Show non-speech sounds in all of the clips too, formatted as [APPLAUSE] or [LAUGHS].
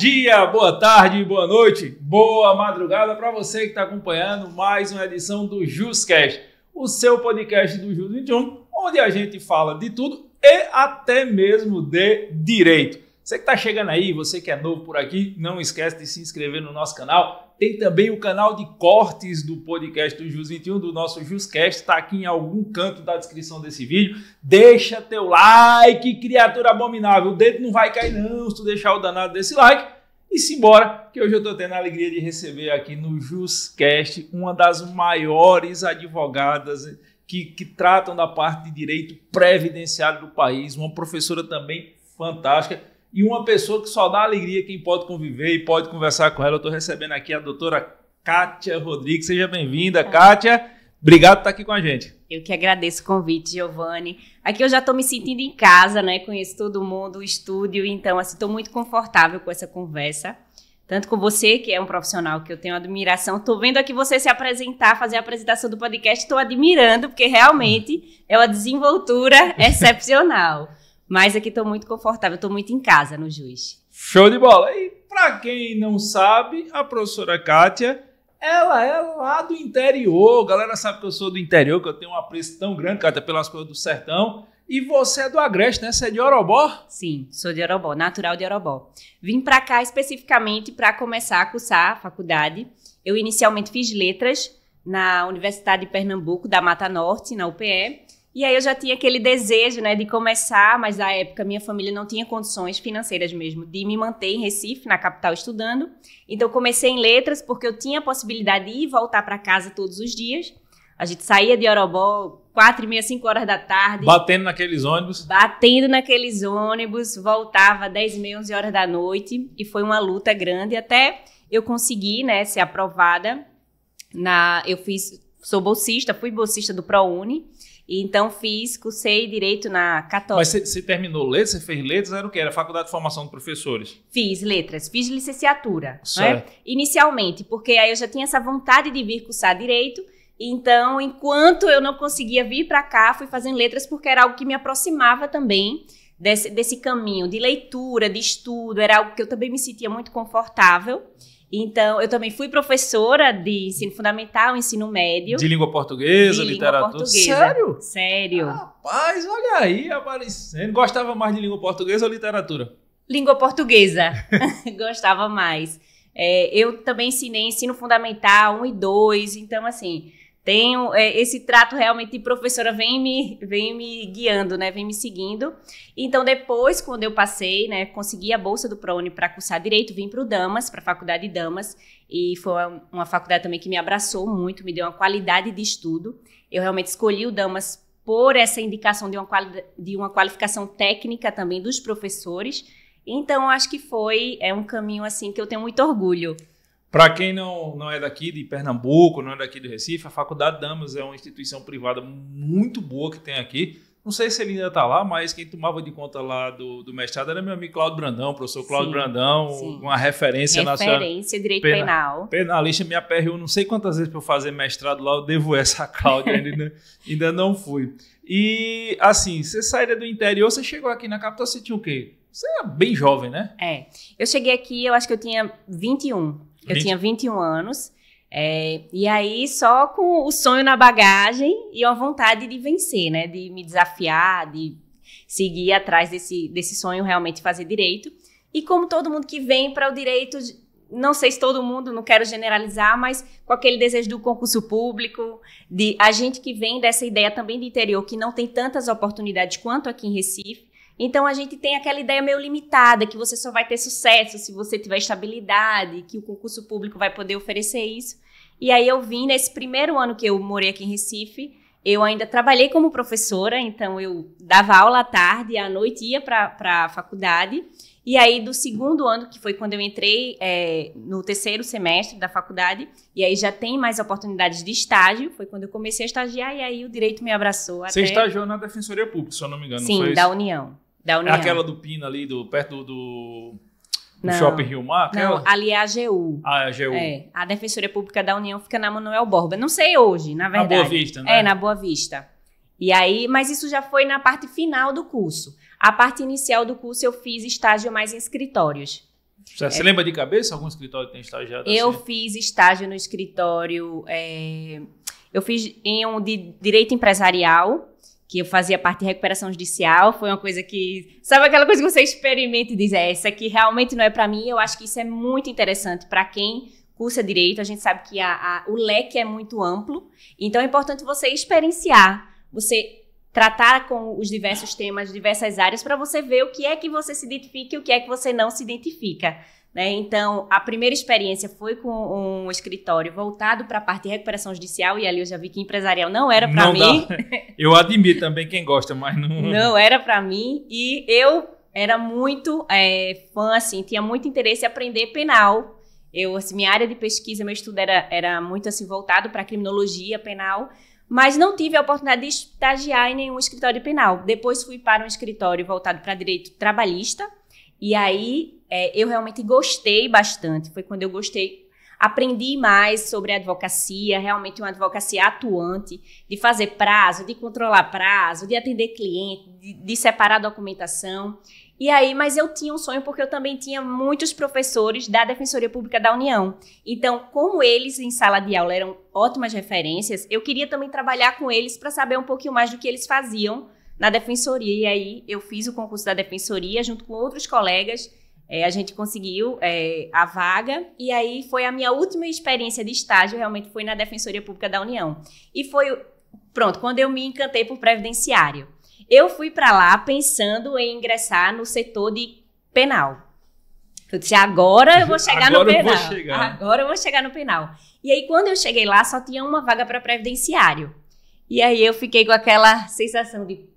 dia, boa tarde, boa noite, boa madrugada para você que está acompanhando mais uma edição do JusCast, o seu podcast do Jus 21, onde a gente fala de tudo e até mesmo de direito. Você que está chegando aí, você que é novo por aqui, não esquece de se inscrever no nosso canal, tem também o canal de cortes do podcast do Jus 21, do nosso Juscast, está aqui em algum canto da descrição desse vídeo. Deixa teu like, criatura abominável. O dedo não vai cair não se tu deixar o danado desse like. E simbora, que hoje eu estou tendo a alegria de receber aqui no Juscast uma das maiores advogadas que, que, tratam da parte de direito previdenciário do país, uma professora também fantástica e uma pessoa que só dá alegria quem pode conviver e pode conversar com ela. Eu estou recebendo aqui a doutora Kátia Rodrigues. Seja bem-vinda, Kátia. Obrigado por estar aqui com a gente. Eu que agradeço o convite, Giovanni. Aqui eu já estou me sentindo em casa, né? Conheço todo mundo, o estúdio, então assim, estou muito confortável com essa conversa. Tanto com você, que é um profissional que eu tenho admiração. Estou vendo aqui você se apresentar, fazer a apresentação do podcast, estou admirando, porque realmente é uma desenvoltura [LAUGHS] excepcional. Mas aqui estou muito confortável, estou muito em casa no Juiz. Show de bola! E para quem não sabe, a professora Kátia, ela é lá do interior. A galera sabe que eu sou do interior, que eu tenho um apreço tão grande, Kátia, pelas coisas do sertão. E você é do Agreste, né? Você é de Orobó? Sim, sou de Orobó, natural de Orobó. Vim para cá especificamente para começar a cursar a faculdade. Eu inicialmente fiz letras na Universidade de Pernambuco, da Mata Norte, na UPE. E aí eu já tinha aquele desejo, né, de começar, mas na época minha família não tinha condições financeiras mesmo de me manter em Recife, na capital, estudando. Então comecei em letras porque eu tinha a possibilidade de ir voltar para casa todos os dias. A gente saía de Orobó quatro e meia, cinco horas da tarde. Batendo naqueles ônibus. Batendo naqueles ônibus, voltava dez e meia, onze horas da noite e foi uma luta grande até eu consegui, né, ser aprovada na, eu fiz, sou bolsista, fui bolsista do ProUni então fiz, cursei direito na Católica. Mas você terminou letras, você fez letras, era o que? Era faculdade de formação de professores? Fiz letras, fiz licenciatura. É? Certo. Né? Inicialmente, porque aí eu já tinha essa vontade de vir cursar direito. Então, enquanto eu não conseguia vir para cá, fui fazendo letras porque era algo que me aproximava também desse, desse caminho de leitura, de estudo, era algo que eu também me sentia muito confortável. Então, eu também fui professora de ensino fundamental, ensino médio. De língua portuguesa, de literatura. Língua portuguesa. Sério? Sério. Rapaz, olha aí, aparecendo. Gostava mais de língua portuguesa ou literatura? Língua portuguesa. [LAUGHS] Gostava mais. É, eu também ensinei ensino fundamental 1 e 2, então, assim, tenho é, esse trato realmente de professora vem me, vem me guiando, né? Vem me seguindo. Então, depois, quando eu passei, né? Consegui a bolsa do ProUni para cursar Direito, vim para o Damas, para a Faculdade de Damas. E foi uma faculdade também que me abraçou muito, me deu uma qualidade de estudo. Eu realmente escolhi o Damas por essa indicação de uma, de uma qualificação técnica também dos professores. Então, acho que foi é um caminho assim que eu tenho muito orgulho. Para quem não, não é daqui de Pernambuco, não é daqui do Recife, a Faculdade Damas é uma instituição privada muito boa que tem aqui. Não sei se ele ainda está lá, mas quem tomava de conta lá do, do mestrado era meu amigo Cláudio Brandão, professor Cláudio Brandão, sim. uma referência nacional. Referência, direito Pena... penal. Penalista, me aperreou não sei quantas vezes para eu fazer mestrado lá, eu devo essa a ainda, né? ainda não fui. E, assim, você saída do interior, você chegou aqui na capital, você tinha o quê? Você era bem jovem, né? É. Eu cheguei aqui, eu acho que eu tinha 21. Eu 20... tinha 21 anos. É, e aí, só com o sonho na bagagem e a vontade de vencer, né? De me desafiar, de seguir atrás desse, desse sonho realmente fazer direito. E como todo mundo que vem para o direito, não sei se todo mundo, não quero generalizar, mas com aquele desejo do concurso público, de a gente que vem dessa ideia também de interior, que não tem tantas oportunidades quanto aqui em Recife, então a gente tem aquela ideia meio limitada que você só vai ter sucesso se você tiver estabilidade, que o concurso público vai poder oferecer isso. E aí eu vim nesse primeiro ano que eu morei aqui em Recife, eu ainda trabalhei como professora, então eu dava aula à tarde, à noite ia para a faculdade. E aí, do segundo ano, que foi quando eu entrei é, no terceiro semestre da faculdade, e aí já tem mais oportunidades de estágio, foi quando eu comecei a estagiar, e aí o direito me abraçou. Você até... estagiou na Defensoria Pública, se eu não me engano. Sim, da isso? União. Da é União. É aquela do Pina ali, do, perto do, do, Shopping Rio Mar? Aquela? Não, ali é a AGU. Ah, é a AGU. É, a Defensoria Pública da União fica na Manuel Borba. Não sei hoje, na verdade. Na Boa Vista, né? É, na Boa Vista. E aí, mas isso já foi na parte final do curso. A parte inicial do curso eu fiz estágio mais em escritórios. Você é, lembra de cabeça algum escritório que tem estagiado? Eu assim? fiz estágio no escritório. É, eu fiz em um de direito empresarial que eu fazia parte de recuperação judicial, foi uma coisa que, sabe aquela coisa que você experimenta e diz, é, essa aqui realmente não é para mim, eu acho que isso é muito interessante para quem cursa direito, a gente sabe que a, a, o leque é muito amplo, então é importante você experienciar, você tratar com os diversos temas, diversas áreas, para você ver o que é que você se identifica e o que é que você não se identifica. Né? Então, a primeira experiência foi com um escritório voltado para a parte de recuperação judicial, e ali eu já vi que empresarial não era para mim. Dá. [LAUGHS] Eu admiro também quem gosta, mas não. Não era para mim, e eu era muito é, fã, assim, tinha muito interesse em aprender penal. Eu, assim, minha área de pesquisa, meu estudo era, era muito assim, voltado para criminologia penal, mas não tive a oportunidade de estagiar em nenhum escritório penal. Depois fui para um escritório voltado para direito trabalhista, e aí é, eu realmente gostei bastante. Foi quando eu gostei, aprendi mais sobre advocacia, realmente uma advocacia atuante, de fazer prazo, de controlar prazo, de atender cliente, de, de separar documentação. E aí, mas eu tinha um sonho porque eu também tinha muitos professores da Defensoria Pública da União. Então, como eles em sala de aula eram ótimas referências, eu queria também trabalhar com eles para saber um pouquinho mais do que eles faziam na Defensoria. E aí, eu fiz o concurso da Defensoria junto com outros colegas é, a gente conseguiu é, a vaga e aí foi a minha última experiência de estágio, realmente foi na Defensoria Pública da União. E foi, pronto, quando eu me encantei por previdenciário. Eu fui para lá pensando em ingressar no setor de penal. Eu disse, agora eu vou [LAUGHS] chegar agora no penal. Eu vou chegar. Agora eu vou chegar no penal. E aí, quando eu cheguei lá, só tinha uma vaga para previdenciário. E aí eu fiquei com aquela sensação de,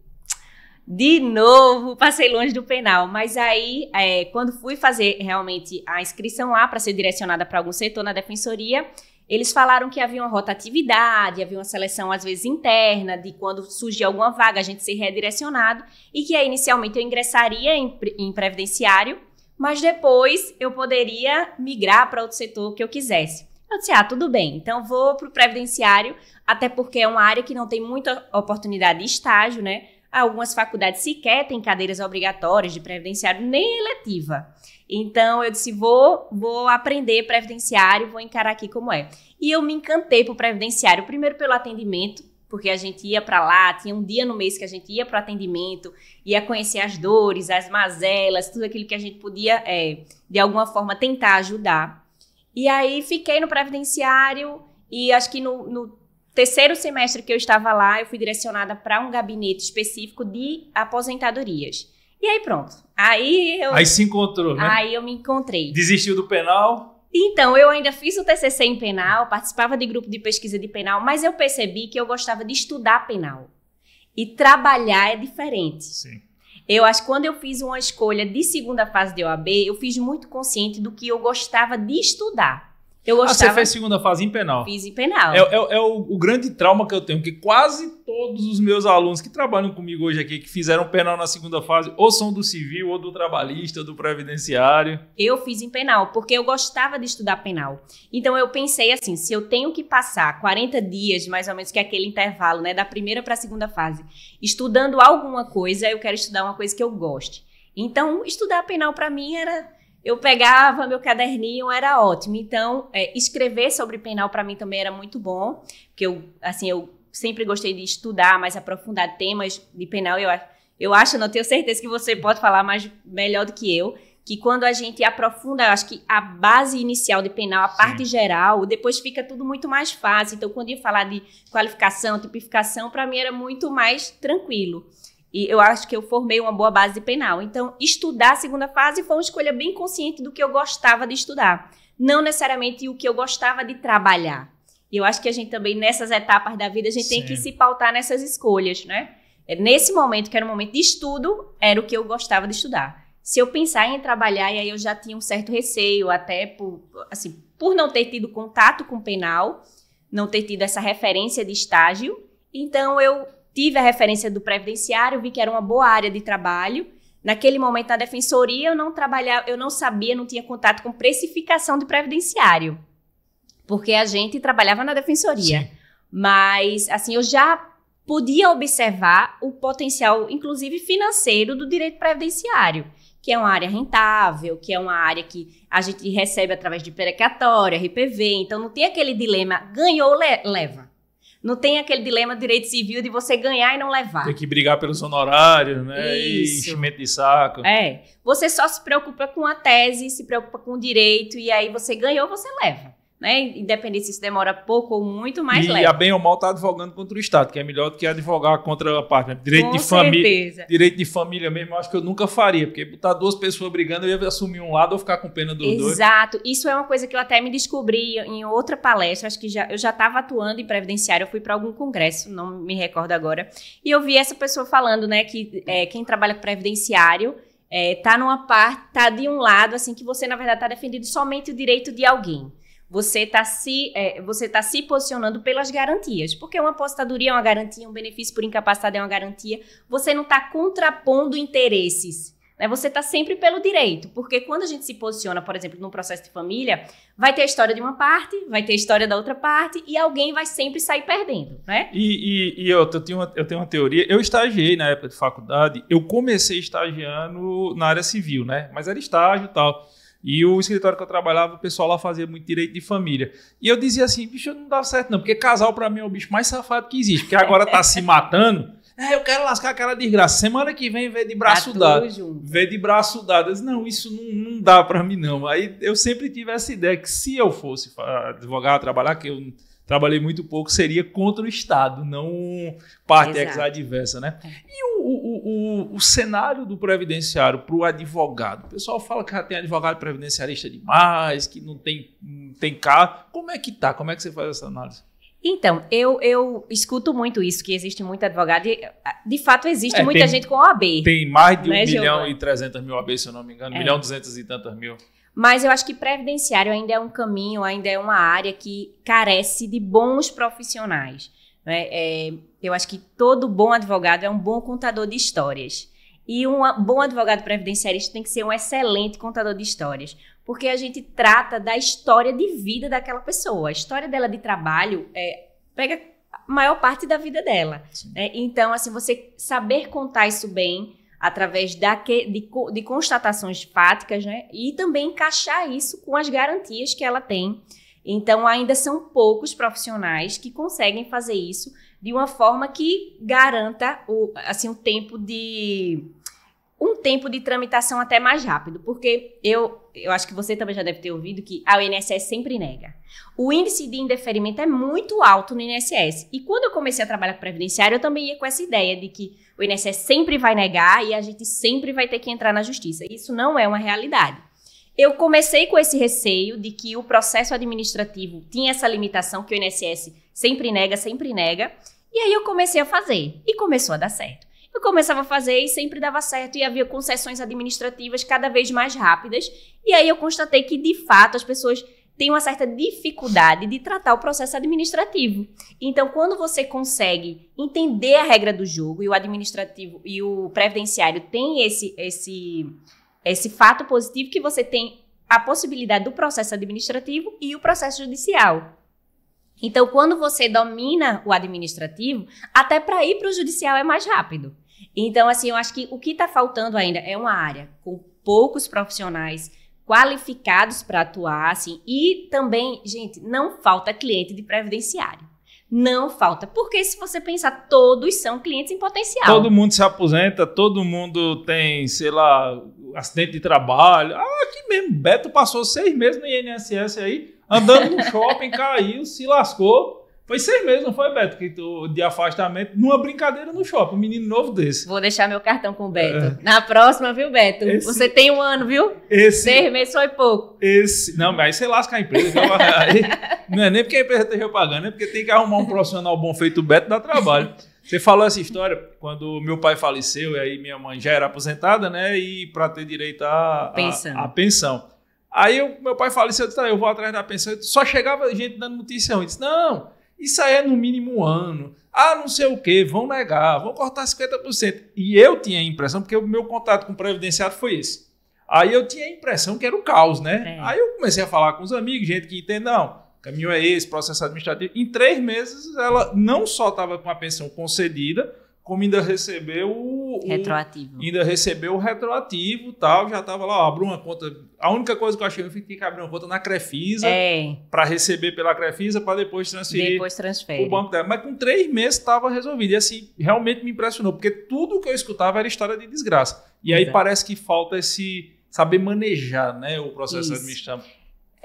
de novo, passei longe do penal. Mas aí, é, quando fui fazer realmente a inscrição lá para ser direcionada para algum setor na defensoria, eles falaram que havia uma rotatividade, havia uma seleção às vezes interna, de quando surgia alguma vaga a gente ser redirecionado, e que aí inicialmente eu ingressaria em, em previdenciário, mas depois eu poderia migrar para outro setor que eu quisesse. Eu disse, ah, tudo bem, então vou para o previdenciário, até porque é uma área que não tem muita oportunidade de estágio, né? Algumas faculdades sequer têm cadeiras obrigatórias de previdenciário, nem eletiva. Então eu disse: vou, vou aprender previdenciário, vou encarar aqui como é. E eu me encantei o previdenciário, primeiro pelo atendimento, porque a gente ia para lá, tinha um dia no mês que a gente ia para atendimento, ia conhecer as dores, as mazelas, tudo aquilo que a gente podia, é, de alguma forma, tentar ajudar. E aí fiquei no previdenciário e acho que no, no terceiro semestre que eu estava lá, eu fui direcionada para um gabinete específico de aposentadorias. E aí pronto. Aí eu. Aí se encontrou, né? Aí eu me encontrei. Desistiu do penal? Então, eu ainda fiz o TCC em penal, participava de grupo de pesquisa de penal, mas eu percebi que eu gostava de estudar penal. E trabalhar é diferente. Sim. Eu acho que quando eu fiz uma escolha de segunda fase de OAB, eu fiz muito consciente do que eu gostava de estudar. Eu gostava. Ah, você fez segunda fase em penal. Fiz em penal. É, é, é o, o, grande trauma que eu tenho, porque quase todos os meus alunos que trabalham comigo hoje aqui, que fizeram penal na segunda fase, ou são do civil, ou do trabalhista, ou do previdenciário. Eu fiz em penal, porque eu gostava de estudar penal. Então eu pensei assim, se eu tenho que passar 40 dias, mais ou menos, que é aquele intervalo, né, da primeira para a segunda fase, estudando alguma coisa, eu quero estudar uma coisa que eu goste. Então, estudar penal para mim era eu pegava meu caderninho, era ótimo. Então, é, escrever sobre penal para mim também era muito bom, porque eu, assim, eu sempre gostei de estudar, mais aprofundar temas de penal. Eu, eu acho, não tenho certeza que você pode falar mais melhor do que eu, que quando a gente aprofunda, eu acho que a base inicial de penal, a Sim. parte geral, depois fica tudo muito mais fácil. Então, quando ia falar de qualificação, tipificação, para mim era muito mais tranquilo. E eu acho que eu formei uma boa base penal. Então, estudar a segunda fase foi uma escolha bem consciente do que eu gostava de estudar, não necessariamente o que eu gostava de trabalhar. E eu acho que a gente também, nessas etapas da vida, a gente Sim. tem que se pautar nessas escolhas, né? É, nesse momento, que era um momento de estudo, era o que eu gostava de estudar. Se eu pensar em trabalhar, e aí eu já tinha um certo receio, até por, assim, por não ter tido contato com penal, não ter tido essa referência de estágio, então eu tive a referência do previdenciário, vi que era uma boa área de trabalho. Naquele momento na defensoria eu não trabalhava, eu não sabia, não tinha contato com precificação de previdenciário. Porque a gente trabalhava na defensoria. Sim. Mas assim, eu já podia observar o potencial inclusive financeiro do direito previdenciário, que é uma área rentável, que é uma área que a gente recebe através de precatório, RPV, então não tem aquele dilema ganhou leva não tem aquele dilema de direito civil de você ganhar e não levar. Tem que brigar pelos honorários, né? Isso. E enchimento de saco. É. Você só se preocupa com a tese, se preocupa com o direito, e aí você ganhou, você leva né? Independente se isso demora pouco ou muito, mais leve. E a bem ou mal está advogando contra o Estado, que é melhor do que advogar contra a parte. Né? Direito Com de família. Direito de família mesmo, eu acho que eu nunca faria, porque botar duas pessoas brigando, eu ia assumir um lado ou ficar com pena do Exato. dois. Exato. Isso é uma coisa que eu até me descobri em outra palestra, acho que já, eu já estava atuando em previdenciário, eu fui para algum congresso, não me recordo agora, e eu vi essa pessoa falando, né, que é, quem trabalha com previdenciário é, tá numa parte, tá de um lado, assim, que você, na verdade, tá defendendo somente o direito de alguém você está se, é, você tá se posicionando pelas garantias. Porque uma apostadoria é uma garantia, um benefício por incapacidade é uma garantia. Você não está contrapondo interesses. Né? Você está sempre pelo direito. Porque quando a gente se posiciona, por exemplo, num processo de família, vai ter a história de uma parte, vai ter a história da outra parte e alguém vai sempre sair perdendo. Né? E, e, e eu, eu, tenho uma, eu tenho uma teoria. Eu estagiei na época de faculdade, eu comecei estagiando na área civil, né? mas era estágio e tal. E o escritório que eu trabalhava, o pessoal lá fazia muito direito de família. E eu dizia assim, bicho, não dá certo não, porque casal para mim é o bicho mais safado que existe, porque agora tá se matando. É, eu quero lascar aquela desgraça. Semana que vem vê de braço tá dado. Vê de braço dado. Eu disse, não, isso não, não dá para mim não. Aí eu sempre tive essa ideia que se eu fosse advogado trabalhar, que eu trabalhei muito pouco, seria contra o Estado, não parte Exato. adversa, né? E o, o, o, o cenário do previdenciário para o advogado? O pessoal fala que já tem advogado previdenciarista demais, que não tem, tem carro. Como é que tá? Como é que você faz essa análise? Então, eu, eu escuto muito isso, que existe muito advogado. De, de fato, existe é, muita tem, gente com OAB. Tem mais de 1 né, milhão Giovana? e 300 mil OAB, se eu não me engano. 1 é. milhão e 200 e tantas mil. Mas eu acho que previdenciário ainda é um caminho, ainda é uma área que carece de bons profissionais. Né? É, eu acho que todo bom advogado é um bom contador de histórias. E um bom advogado previdenciarista tem que ser um excelente contador de histórias, porque a gente trata da história de vida daquela pessoa. A história dela de trabalho é, pega a maior parte da vida dela. Né? Então, assim, você saber contar isso bem através da que, de, de constatações fáticas, né? E também encaixar isso com as garantias que ela tem. Então, ainda são poucos profissionais que conseguem fazer isso de uma forma que garanta o, assim, o tempo de um tempo de tramitação até mais rápido, porque eu, eu acho que você também já deve ter ouvido que a INSS sempre nega. O índice de indeferimento é muito alto no INSS. E quando eu comecei a trabalhar com previdenciário, eu também ia com essa ideia de que o INSS sempre vai negar e a gente sempre vai ter que entrar na justiça. Isso não é uma realidade. Eu comecei com esse receio de que o processo administrativo tinha essa limitação que o INSS sempre nega, sempre nega. E aí eu comecei a fazer e começou a dar certo. Eu começava a fazer e sempre dava certo e havia concessões administrativas cada vez mais rápidas. E aí eu constatei que, de fato, as pessoas têm uma certa dificuldade de tratar o processo administrativo. Então, quando você consegue entender a regra do jogo e o administrativo e o previdenciário tem esse esse esse fato positivo que você tem a possibilidade do processo administrativo e o processo judicial. Então, quando você domina o administrativo, até para ir para o judicial é mais rápido. Então, assim, eu acho que o que está faltando ainda é uma área com poucos profissionais qualificados para atuar, assim, e também, gente, não falta cliente de previdenciário. Não falta, porque se você pensar, todos são clientes em potencial. Todo mundo se aposenta, todo mundo tem, sei lá, acidente de trabalho. Ah, que mesmo, Beto passou seis meses no INSS aí, andando no [LAUGHS] shopping, caiu, se lascou, foi seis meses, não foi, Beto? Que tu, de afastamento, numa brincadeira no shopping, um menino novo desse. Vou deixar meu cartão com o Beto. É. Na próxima, viu, Beto? Esse, Você tem um ano, viu? Esse, seis meses foi pouco. Esse. Não, mas aí você lasca a empresa. [LAUGHS] aí, não é nem porque a empresa esteja pagando, é porque tem que arrumar um profissional bom feito o Beto dá trabalho. Você falou essa história quando meu pai faleceu, e aí minha mãe já era aposentada, né? E para ter direito à pensão. A, a pensão. Aí eu, meu pai faleceu, eu disse, tá, eu vou atrás da pensão. Só chegava gente dando notícia ruim. Disse, não, isso aí é no mínimo um ano. Ah, não sei o que, vão negar, vão cortar 50%. E eu tinha a impressão, porque o meu contato com o previdenciário foi esse. Aí eu tinha a impressão que era o caos, né? É. Aí eu comecei a falar com os amigos, gente que entende, não, caminho é esse, processo administrativo. Em três meses, ela não só estava com a pensão concedida, como ainda recebeu o, retroativo. ainda recebeu o retroativo tal, já tava lá, ó, abriu uma conta. A única coisa que eu achei foi que tinha que abrir uma conta na Crefisa é. para receber pela Crefisa para depois transferir depois transfere. o banco dela. Mas com três meses estava resolvido. E assim, realmente me impressionou, porque tudo que eu escutava era história de desgraça. E Exato. aí parece que falta esse saber manejar né, o processo administrativo.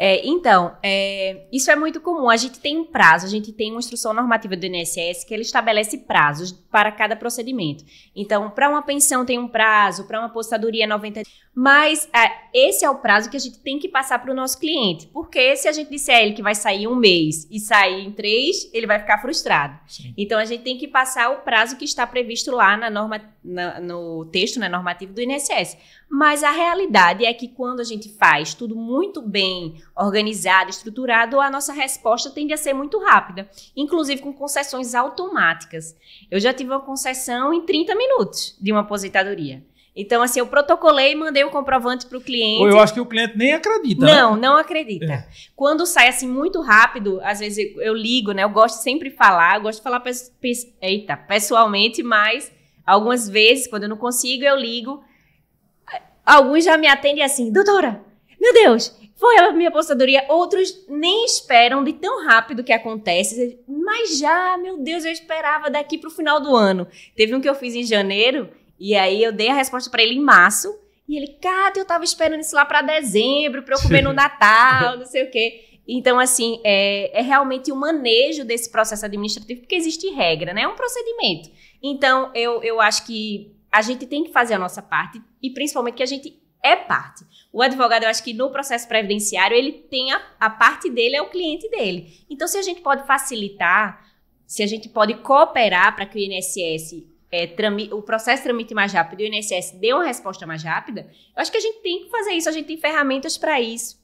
É, então, é, isso é muito comum. A gente tem um prazo, a gente tem uma instrução normativa do INSS que ele estabelece prazos para cada procedimento. Então, para uma pensão tem um prazo, para uma apostadoria 90 é Mas é, esse é o prazo que a gente tem que passar para o nosso cliente. Porque se a gente disser a ele que vai sair um mês e sair em três, ele vai ficar frustrado. Sim. Então, a gente tem que passar o prazo que está previsto lá na norma, na, no texto, na né, normativo do INSS. Mas a realidade é que quando a gente faz tudo muito bem organizado, estruturado, a nossa resposta tende a ser muito rápida, inclusive com concessões automáticas. Eu já tive uma concessão em 30 minutos de uma aposentadoria. Então, assim, eu protocolei e mandei o comprovante para o cliente. Ou eu acho que o cliente nem acredita. Né? Não, né? não acredita. É. Quando sai assim muito rápido, às vezes eu, eu ligo, né? Eu gosto sempre de falar, eu gosto de falar eita, pessoalmente, mas algumas vezes, quando eu não consigo, eu ligo Alguns já me atendem assim, doutora, meu Deus, foi a minha apostadoria. Outros nem esperam de tão rápido que acontece. Mas já, meu Deus, eu esperava daqui para o final do ano. Teve um que eu fiz em janeiro e aí eu dei a resposta para ele em março. E ele, cara, eu tava esperando isso lá para dezembro, para eu comer no [LAUGHS] Natal, não sei o quê. Então, assim, é, é realmente o manejo desse processo administrativo, porque existe regra, né? É um procedimento. Então, eu, eu acho que a gente tem que fazer a nossa parte e principalmente que a gente é parte. O advogado, eu acho que no processo previdenciário, ele tem a, a parte dele, é o cliente dele. Então, se a gente pode facilitar, se a gente pode cooperar para que o INSS é, trami, o processo tramite mais rápido e o INSS dê uma resposta mais rápida, eu acho que a gente tem que fazer isso, a gente tem ferramentas para isso.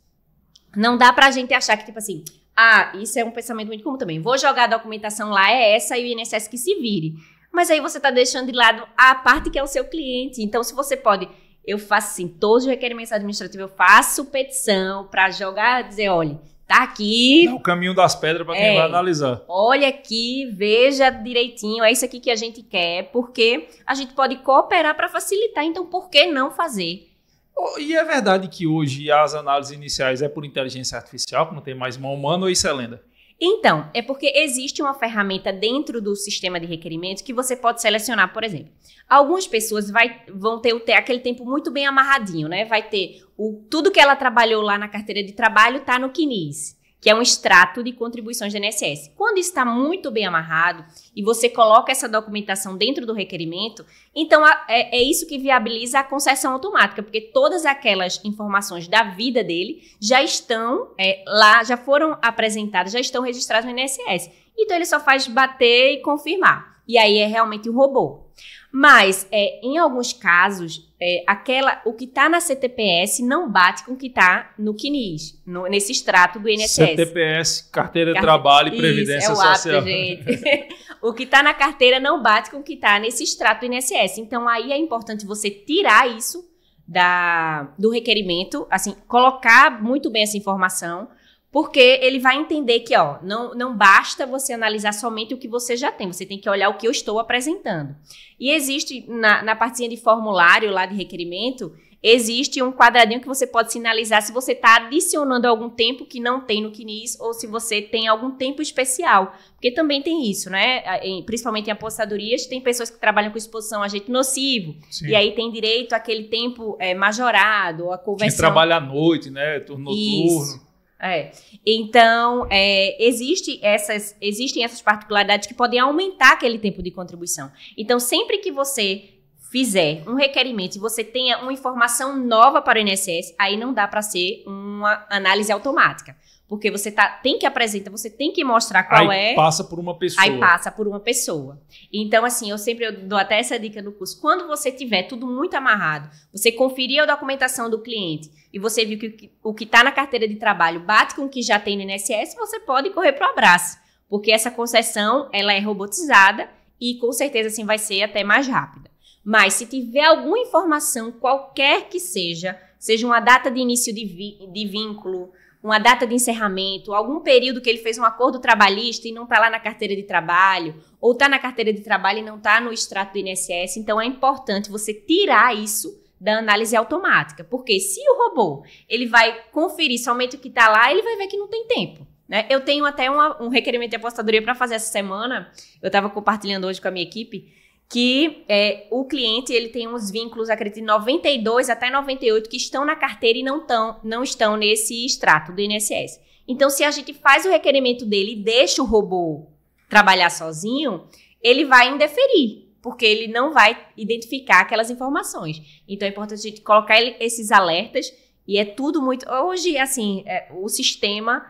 Não dá para a gente achar que, tipo assim, ah, isso é um pensamento muito comum também, vou jogar a documentação lá, é essa, e o INSS que se vire mas aí você está deixando de lado a parte que é o seu cliente. Então, se você pode, eu faço assim, todos os requerimentos administrativos, eu faço petição para jogar, dizer, olha, tá aqui. Dá é o caminho das pedras para quem é, vai analisar. Olha aqui, veja direitinho, é isso aqui que a gente quer, porque a gente pode cooperar para facilitar, então por que não fazer? Oh, e é verdade que hoje as análises iniciais é por inteligência artificial, que não tem mais mão humana, ou isso é lenda? Então, é porque existe uma ferramenta dentro do sistema de requerimento que você pode selecionar, por exemplo. Algumas pessoas vai, vão ter, ter aquele tempo muito bem amarradinho, né? Vai ter o, tudo que ela trabalhou lá na carteira de trabalho está no Quinis que é um extrato de contribuições do INSS. Quando está muito bem amarrado e você coloca essa documentação dentro do requerimento, então a, é, é isso que viabiliza a concessão automática, porque todas aquelas informações da vida dele já estão é, lá, já foram apresentadas, já estão registradas no INSS. Então ele só faz bater e confirmar. E aí é realmente um robô. Mas é, em alguns casos é, aquela, o que está na CTPS não bate com o que está no CNIS, no, nesse extrato do INSS. CTPS, Carteira de Carte... Trabalho e Previdência Isso, é o Social. gente. [LAUGHS] o que está na carteira não bate com o que está nesse extrato do INSS. Então, aí é importante você tirar isso da, do requerimento, assim, colocar muito bem essa informação porque ele vai entender que, ó, não, não basta você analisar somente o que você já tem, você tem que olhar o que eu estou apresentando. E existe, na, na partezinha de formulário lá de requerimento, existe um quadradinho que você pode sinalizar se você está adicionando algum tempo que não tem no CNIS ou se você tem algum tempo especial. Porque também tem isso, né? principalmente em apostadorias tem pessoas que trabalham com exposição a jeito nocivo. Sim. E aí tem direito àquele tempo é, majorado, a conversão. Quem trabalha à noite, né? Turno noturno. É. Então, é, existe essas, existem essas particularidades que podem aumentar aquele tempo de contribuição. Então, sempre que você fizer um requerimento e você tenha uma informação nova para o INSS, aí não dá para ser uma análise automática. Porque você tá, tem que apresentar, você tem que mostrar qual aí é. passa por uma pessoa. Aí passa por uma pessoa. Então, assim, eu sempre dou até essa dica no curso. Quando você tiver tudo muito amarrado, você conferir a documentação do cliente e você viu que o que está na carteira de trabalho bate com o que já tem no INSS, você pode correr para o abraço. Porque essa concessão, ela é robotizada e com certeza, assim, vai ser até mais rápida. Mas se tiver alguma informação, qualquer que seja, seja uma data de início de, de vínculo, uma data de encerramento, algum período que ele fez um acordo trabalhista e não está lá na carteira de trabalho, ou está na carteira de trabalho e não está no extrato do INSS. Então é importante você tirar isso da análise automática, porque se o robô ele vai conferir somente o que está lá, ele vai ver que não tem tempo. Né? Eu tenho até uma, um requerimento de apostadoria para fazer essa semana. Eu estava compartilhando hoje com a minha equipe que é, o cliente ele tem uns vínculos, acredito, 92 até 98 que estão na carteira e não, tão, não estão nesse extrato do INSS. Então, se a gente faz o requerimento dele e deixa o robô trabalhar sozinho, ele vai indeferir, porque ele não vai identificar aquelas informações. Então, é importante a gente colocar esses alertas e é tudo muito. Hoje, assim, é, o sistema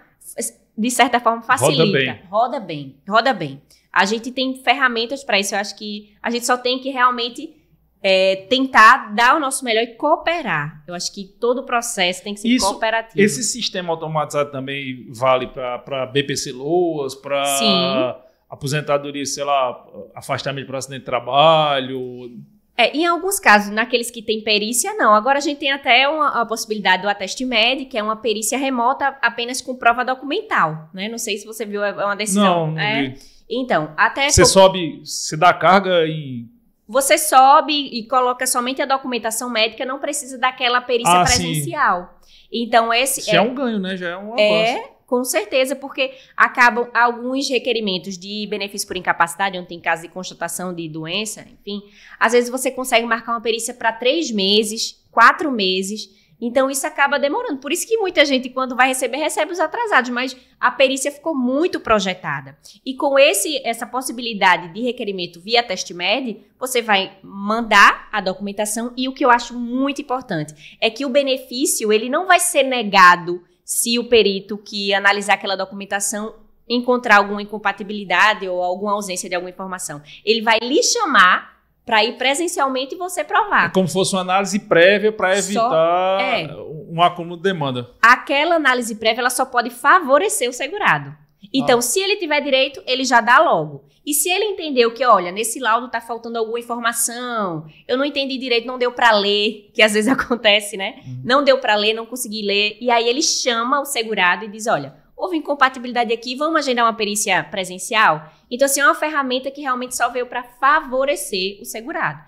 de certa forma, facilita. Roda bem. Roda bem. Roda bem. A gente tem ferramentas para isso. Eu acho que a gente só tem que realmente é, tentar dar o nosso melhor e cooperar. Eu acho que todo o processo tem que ser isso, cooperativo. Esse sistema automatizado também vale para BPC Loas, para aposentadoria, sei lá, afastamento para acidente de trabalho, é, em alguns casos, naqueles que têm perícia, não. Agora a gente tem até uma, a possibilidade do ateste médico, que é uma perícia remota apenas com prova documental, né? Não sei se você viu, é, é uma decisão. Não, não é. vi. Então, até... Você sobe, você dá carga e... Você sobe e coloca somente a documentação médica, não precisa daquela perícia ah, presencial. Sim. Então, esse... Isso é... é, um ganho, né? Já é um avanço. É, com certeza, porque acabam alguns requerimentos de benefício por incapacidade, onde tem caso de constatação de doença, enfim. Às vezes você consegue marcar uma perícia para três meses, quatro meses. Então isso acaba demorando. Por isso que muita gente, quando vai receber, recebe os atrasados, mas a perícia ficou muito projetada. E com esse, essa possibilidade de requerimento via TestMed, você vai mandar a documentação e o que eu acho muito importante é que o benefício ele não vai ser negado se o perito que analisar aquela documentação encontrar alguma incompatibilidade ou alguma ausência de alguma informação. Ele vai lhe chamar para ir presencialmente e você provar. É como se fosse uma análise prévia para evitar é. um acúmulo de demanda. Aquela análise prévia ela só pode favorecer o segurado. Ah. Então, ah. se ele tiver direito, ele já dá logo. E se ele entendeu que, olha, nesse laudo tá faltando alguma informação, eu não entendi direito, não deu para ler, que às vezes [LAUGHS] acontece, né? Uhum. Não deu para ler, não consegui ler. E aí ele chama o segurado e diz, olha, houve incompatibilidade aqui, vamos agendar uma perícia presencial? Então, assim, é uma ferramenta que realmente só veio para favorecer o segurado.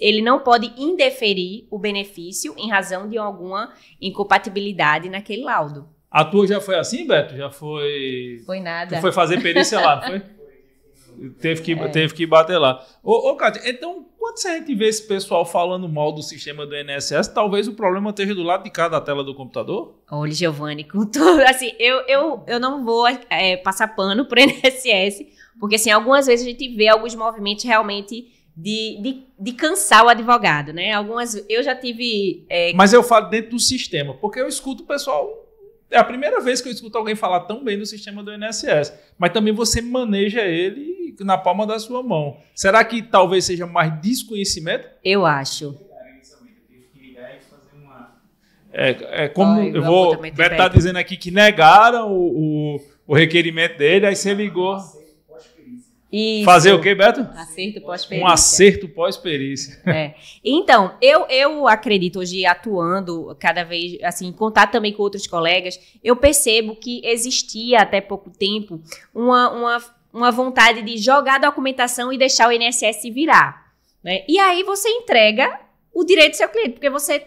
Ele não pode indeferir o benefício em razão de alguma incompatibilidade naquele laudo. A tua já foi assim, Beto? Já foi. Foi nada. Tu foi fazer perícia lá, foi? [LAUGHS] Teve que, é. teve que bater lá. Ô, ô, Kátia, então, quando a gente vê esse pessoal falando mal do sistema do INSS, talvez o problema esteja do lado de cá da tela do computador? Olha, Giovanni, com tudo. Assim, eu, eu, eu não vou é, passar pano pro INSS, [LAUGHS] porque, assim, algumas vezes a gente vê alguns movimentos realmente... De, de, de, cansar o advogado, né? Algumas. Eu já tive. É... Mas eu falo dentro do sistema, porque eu escuto o pessoal é a primeira vez que eu escuto alguém falar tão bem do sistema do INSS, mas também você maneja ele na palma da sua mão. Será que talvez seja mais desconhecimento? Eu acho. É, é como eu vou, eu vou estar dizendo aqui que negaram o, o, o requerimento dele, aí você ligou. Isso. Fazer o quê, Beto? Acerto pós-perícia. Um acerto pós-perícia. [LAUGHS] É. Então, eu, eu acredito hoje, atuando cada vez, assim, em contato também com outros colegas, eu percebo que existia até pouco tempo uma, uma, uma vontade de jogar a documentação e deixar o INSS virar. Né? E aí você entrega o direito do seu cliente, porque você,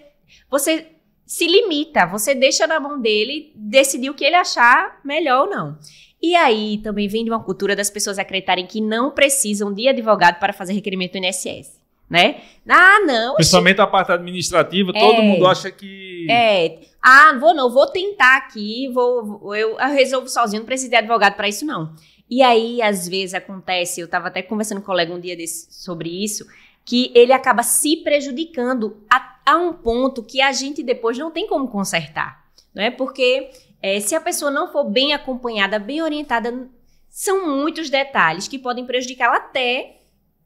você se limita, você deixa na mão dele decidir o que ele achar melhor ou não. E aí também vem de uma cultura das pessoas acreditarem que não precisam de advogado para fazer requerimento do INSS. Né? Ah, não. Principalmente a parte administrativa, é, todo mundo acha que. É. Ah, vou não, vou tentar aqui, vou, eu, eu resolvo sozinho, não preciso de advogado para isso, não. E aí, às vezes, acontece, eu estava até conversando com um colega um dia desse, sobre isso, que ele acaba se prejudicando a, a, um ponto que a gente depois não tem como consertar. Não é? Porque é, se a pessoa não for bem acompanhada, bem orientada, são muitos detalhes que podem prejudicá-la até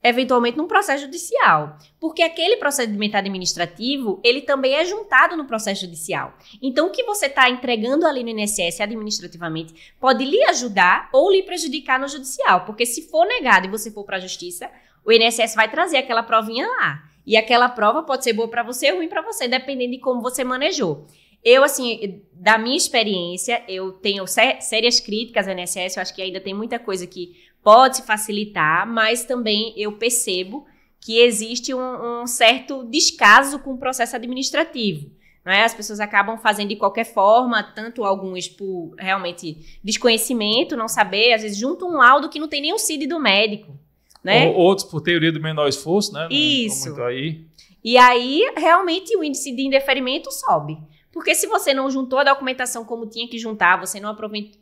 eventualmente num processo judicial, porque aquele procedimento administrativo, ele também é juntado no processo judicial. Então, o que você está entregando ali no INSS administrativamente pode lhe ajudar ou lhe prejudicar no judicial, porque se for negado e você for para a justiça, o INSS vai trazer aquela provinha lá, e aquela prova pode ser boa para você ou ruim para você, dependendo de como você manejou. Eu, assim, da minha experiência, eu tenho sé sérias críticas à NSS. eu acho que ainda tem muita coisa que pode se facilitar, mas também eu percebo que existe um, um certo descaso com o processo administrativo. Né? As pessoas acabam fazendo de qualquer forma, tanto alguns por realmente desconhecimento, não saber, às vezes juntam um laudo que não tem nem o CID do médico. Né? Ou, outros por teoria do menor esforço, né? Isso. Aí. E aí, realmente, o índice de indeferimento sobe. Porque se você não juntou a documentação como tinha que juntar, você não,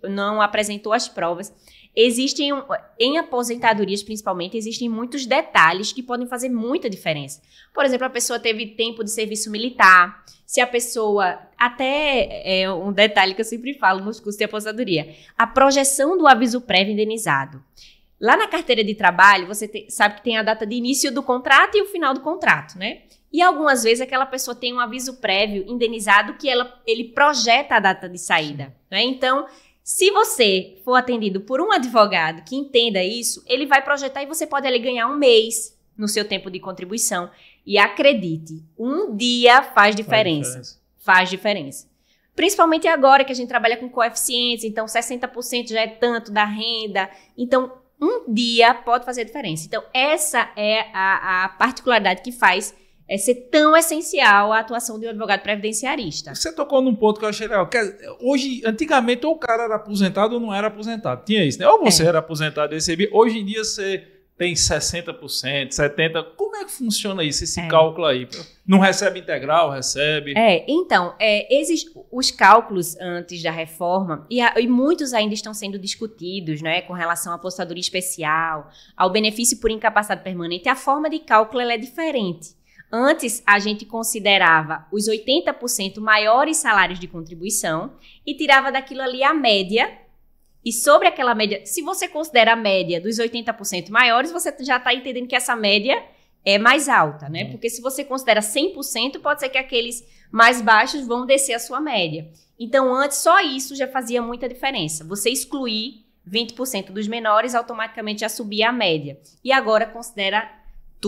não apresentou as provas, existem, em aposentadorias principalmente, existem muitos detalhes que podem fazer muita diferença. Por exemplo, a pessoa teve tempo de serviço militar, se a pessoa, até é, é um detalhe que eu sempre falo nos cursos de aposentadoria, a projeção do aviso prévio indenizado. Lá na carteira de trabalho, você te, sabe que tem a data de início do contrato e o final do contrato, né? E algumas vezes aquela pessoa tem um aviso prévio indenizado que ela, ele projeta a data de saída. Né? Então, se você for atendido por um advogado que entenda isso, ele vai projetar e você pode ali ganhar um mês no seu tempo de contribuição. E acredite, um dia faz diferença. Faz diferença. Faz diferença. Principalmente agora que a gente trabalha com coeficientes, então 60% já é tanto da renda. Então, um dia pode fazer diferença. Então, essa é a, a particularidade que faz é ser tão essencial a atuação de um advogado previdenciarista. Você tocou num ponto que eu achei legal. É, hoje, antigamente, ou o cara era aposentado ou não era aposentado. Tinha isso, né? Ou você é. era aposentado e recebia. Hoje em dia você tem 60%, 70%. Como é que funciona isso, esse é. cálculo aí? Não recebe integral, recebe? É, então, é, esses, os cálculos antes da reforma, e, a, e, muitos ainda estão sendo discutidos, né, com relação à aposentadoria especial, ao benefício por incapacidade permanente, a forma de cálculo é diferente. Antes, a gente considerava os 80% maiores salários de contribuição e tirava daquilo ali a média. E sobre aquela média, se você considera a média dos 80% maiores, você já está entendendo que essa média é mais alta, né? É. Porque se você considera 100%, pode ser que aqueles mais baixos vão descer a sua média. Então, antes, só isso já fazia muita diferença. Você excluir 20% dos menores, automaticamente já subia a média. E agora considera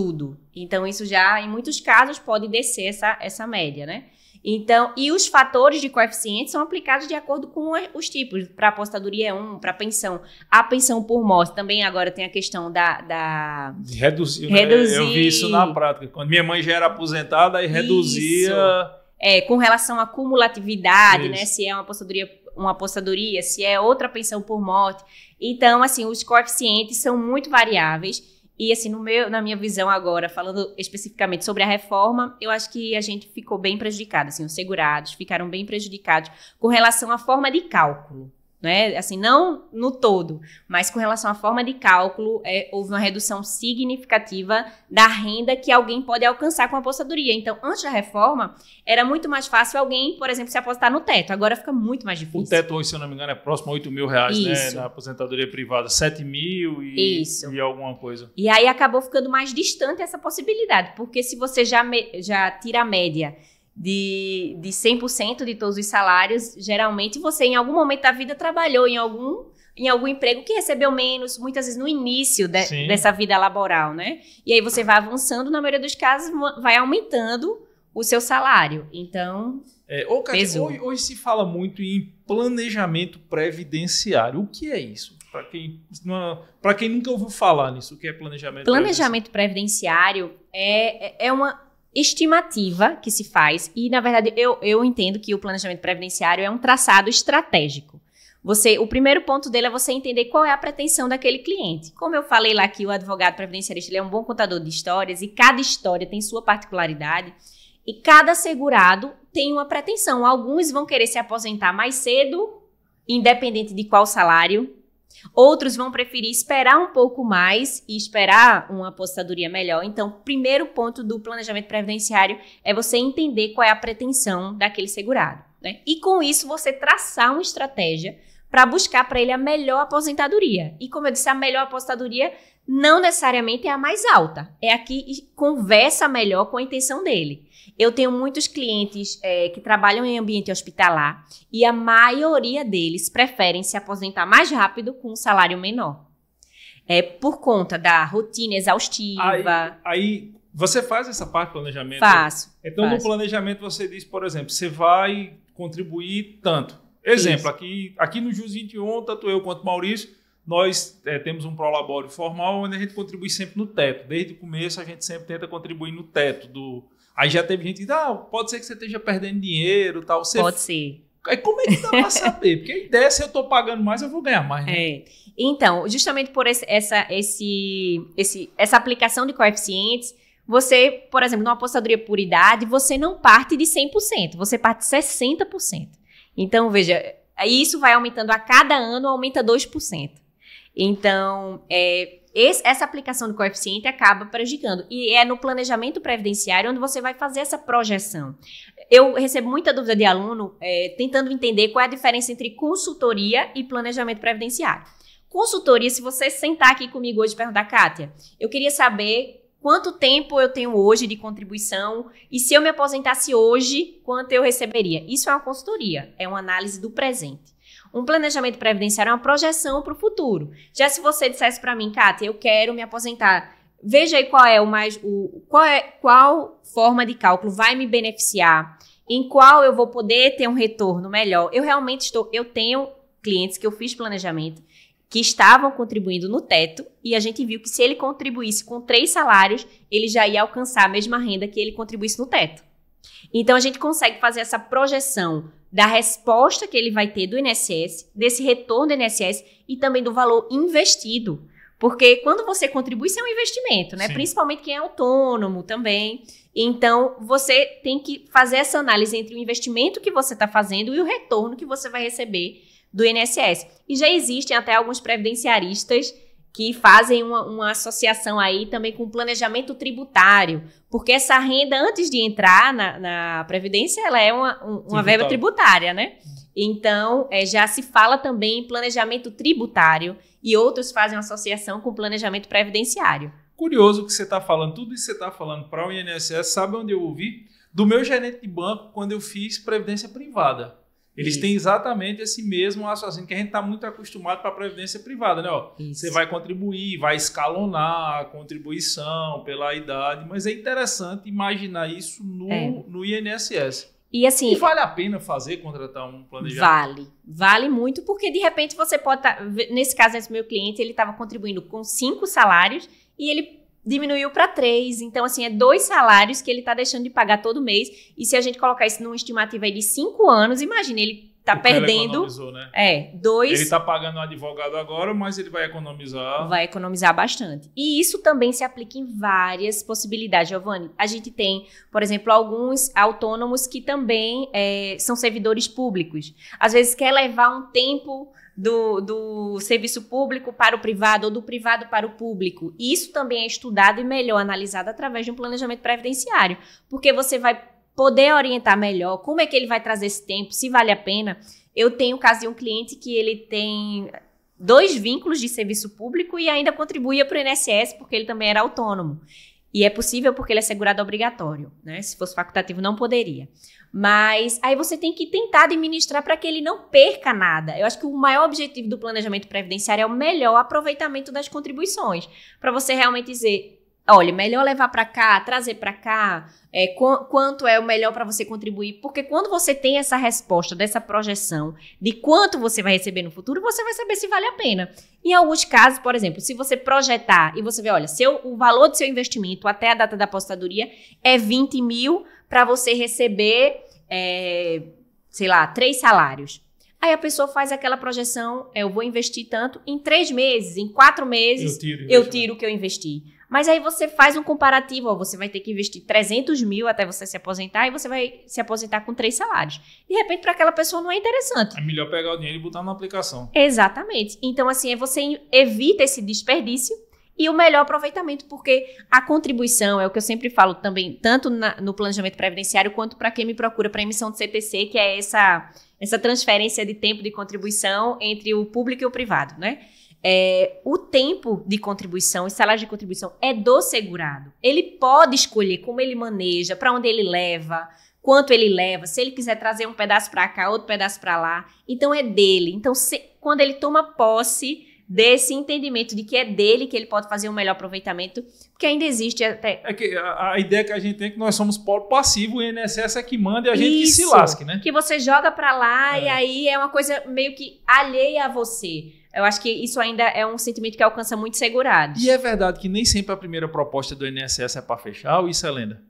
tudo. Então, isso já, em muitos casos, pode descer essa, essa média, né? Então, e os fatores de coeficiente são aplicados de acordo com os tipos. Para apostadoria é um, para pensão. A pensão por morte também agora tem a questão da. da... Reduzir. reduzir. Né? Eu vi isso na prática. Quando minha mãe já era aposentada, aí reduzia. Isso. É, com relação à cumulatividade, né? isso. né? Se é uma apostadoria, uma apostadoria, se é outra pensão por morte. Então, assim, os coeficientes são muito variáveis e assim, no meu, na minha visão agora, falando especificamente sobre a reforma, eu acho que a gente ficou bem prejudicado, assim, os segurados ficaram bem prejudicados com relação à forma de cálculo né? Assim, não no todo, mas com relação à forma de cálculo, é, houve uma redução significativa da renda que alguém pode alcançar com a aposentadoria. Então, antes da reforma, era muito mais fácil alguém, por exemplo, se apostar no teto. Agora fica muito mais difícil. O teto hoje, se eu não me engano, é próximo a 8 mil reais, né? Na aposentadoria privada, 7 mil e, Isso. e alguma coisa. E aí acabou ficando mais distante essa possibilidade, porque se você já, já tira a média de, de 100% de todos os salários, geralmente você em algum momento da vida trabalhou em algum em algum emprego que recebeu menos, muitas vezes no início de, dessa vida laboral, né? E aí você vai avançando, na maioria dos casos, vai aumentando o seu salário. Então. É, ou, cara, hoje, hoje, se fala muito em planejamento previdenciário. O que é isso? Para quem, para quem nunca ouviu falar nisso, o que é planejamento Planejamento previdenciário, previdenciário é, é, é uma estimativa que se faz, e na verdade eu, eu entendo que o planejamento previdenciário é um traçado estratégico. Você, o primeiro ponto dele é você entender qual é a pretensão daquele cliente. Como eu falei lá que o advogado previdenciarista é um bom contador de histórias e cada história tem sua particularidade e cada segurado tem uma pretensão. Alguns vão querer se aposentar mais cedo, independente de qual salário, Outros vão preferir esperar um pouco mais e esperar uma aposentadoria melhor. Então, primeiro ponto do planejamento previdenciário é você entender qual é a pretensão daquele segurado. Né? E com isso, você traçar uma estratégia para buscar para ele a melhor aposentadoria. E como eu disse, a melhor aposentadoria não necessariamente é a mais alta, é a que conversa melhor com a intenção dele. Eu tenho muitos clientes é, que trabalham em ambiente hospitalar e a maioria deles preferem se aposentar mais rápido com um salário menor. É por conta da rotina exaustiva. Aí, aí você faz essa parte do planejamento? Faço. Então, faço. no planejamento, você diz, por exemplo, você vai contribuir tanto. Exemplo, aqui, aqui no Jus 21, tanto eu quanto Maurício, nós é, temos um prolabório formal onde a gente contribui sempre no teto. Desde o começo, a gente sempre tenta contribuir no teto do, Aí já teve gente que diz, ah, pode ser que você esteja perdendo dinheiro tal. Você pode ser. Aí é, como é que dá para saber? Porque a ideia é se eu estou pagando mais, eu vou ganhar mais, né? É. Então, justamente por esse, essa, esse, esse, essa aplicação de coeficientes, você, por exemplo, numa apostadoria por idade, você não parte de 100%, você parte de 60%. Então, veja, isso vai aumentando a cada ano, aumenta 2%. Então, é, esse, essa aplicação do coeficiente acaba prejudicando. E é no planejamento previdenciário onde você vai fazer essa projeção. Eu recebo muita dúvida de aluno é, tentando entender qual é a diferença entre consultoria e planejamento previdenciário. Consultoria, se você sentar aqui comigo hoje e perguntar, Kátia, eu queria saber quanto tempo eu tenho hoje de contribuição e se eu me aposentasse hoje, quanto eu receberia. Isso é uma consultoria, é uma análise do presente. Um planejamento previdenciário é uma projeção para o futuro. Já se você dissesse para mim, Kátia, eu quero me aposentar, veja aí qual é o mais o qual é qual forma de cálculo vai me beneficiar, em qual eu vou poder ter um retorno melhor. Eu realmente estou, eu tenho clientes que eu fiz planejamento que estavam contribuindo no teto e a gente viu que se ele contribuísse com três salários, ele já ia alcançar a mesma renda que ele contribuísse no teto. Então a gente consegue fazer essa projeção da resposta que ele vai ter do INSS, desse retorno do INSS e também do valor investido. Porque quando você contribui, isso é um investimento, né? Sim. Principalmente quem é autônomo também. Então, você tem que fazer essa análise entre o investimento que você está fazendo e o retorno que você vai receber do INSS. E já existem até alguns previdenciaristas que fazem uma, uma, associação aí também com planejamento tributário, porque essa renda, antes de entrar na, na Previdência, ela é uma, um, uma verba tributária, né? Então, é, já se fala também em planejamento tributário e outros fazem associação com planejamento previdenciário. Curioso que você está falando, tudo isso que você está falando para o INSS, sabe onde eu ouvi? Do meu gerente de banco, quando eu fiz Previdência Privada. Eles Isso. têm exatamente esse mesmo raciocínio que a gente está muito acostumado para a previdência privada, né? Ó, você vai contribuir, vai escalonar a contribuição pela idade, mas é interessante imaginar isso no, é. no INSS. E assim. E vale a pena fazer contratar um planejador? Vale. Vale muito, porque de repente você pode. Tá, nesse caso, esse meu cliente, ele estava contribuindo com cinco salários e ele diminuiu para três. Então, assim, é dois salários que ele está deixando de pagar todo mês. E se a gente colocar isso numa estimativa de cinco anos, imagina, ele tá o perdendo. Né? É, dois. Ele tá pagando um advogado agora, mas ele vai economizar. Vai economizar bastante. E isso também se aplica em várias possibilidades, Giovanni. A gente tem, por exemplo, alguns autônomos que também é, são servidores públicos. Às vezes quer levar um tempo do, do serviço público para o privado ou do privado para o público. Isso também é estudado e melhor analisado através de um planejamento previdenciário, porque você vai poder orientar melhor como é que ele vai trazer esse tempo, se vale a pena. Eu tenho o caso de um cliente que ele tem dois vínculos de serviço público e ainda contribuía para o INSS porque ele também era autônomo. E é possível porque ele é segurado obrigatório, né? Se fosse facultativo, não poderia. Mas aí você tem que tentar administrar para que ele não perca nada. Eu acho que o maior objetivo do planejamento previdenciário é o melhor aproveitamento das contribuições, para você realmente dizer, olha, melhor levar para cá, trazer para cá, é, qu quanto é o melhor para você contribuir, porque quando você tem essa resposta dessa projeção de quanto você vai receber no futuro, você vai saber se vale a pena. Em alguns casos, por exemplo, se você projetar e você vê, olha, seu, o valor do seu investimento até a data da aposentadoria é 20 mil para você receber é, sei lá, três salários. Aí a pessoa faz aquela projeção, é, eu vou investir tanto, em três meses, em quatro meses, eu tiro, eu tiro o que eu investi. Mas aí você faz um comparativo, ó, você vai ter que investir 300 mil até você se aposentar e você vai se aposentar com três salários. De repente, para aquela pessoa não é interessante. É melhor pegar o dinheiro e botar na aplicação. Exatamente. Então, assim, é você evita esse desperdício e o melhor aproveitamento, porque a contribuição é o que eu sempre falo também, tanto na, no planejamento previdenciário quanto para quem me procura para emissão de CTC, que é essa, essa transferência de tempo de contribuição entre o público e o privado, né? É, o tempo de contribuição, o salário de contribuição é do segurado. Ele pode escolher como ele maneja, para onde ele leva, quanto ele leva, se ele quiser trazer um pedaço para cá, outro pedaço para lá. Então é dele. Então, se, quando ele toma posse desse entendimento de que é dele que ele pode fazer um melhor aproveitamento, porque ainda existe até. É que a, a ideia que a gente tem é que nós somos polo passivo, o INSS é que manda e a gente Isso, que se lasque, né? Que você joga para lá é. e aí é uma coisa meio que alheia a você. Eu acho que isso ainda é um sentimento que alcança muito segurado. E é verdade que nem sempre a primeira proposta do INSS é para fechar, ou isso é lenda?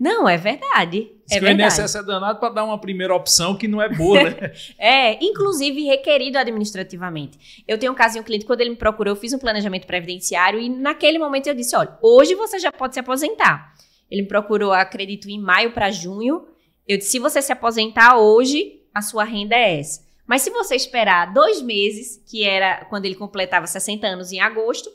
Não, é verdade. é verdade. o INSS é danado para dar uma primeira opção que não é boa, né? [LAUGHS] é, inclusive requerido administrativamente. Eu tenho um caso em um cliente, quando ele me procurou, eu fiz um planejamento previdenciário e naquele momento eu disse, olha, hoje você já pode se aposentar. Ele me procurou, acredito, em maio para junho. Eu disse, se você se aposentar hoje, a sua renda é essa. Mas se você esperar dois meses, que era quando ele completava 60 anos em agosto,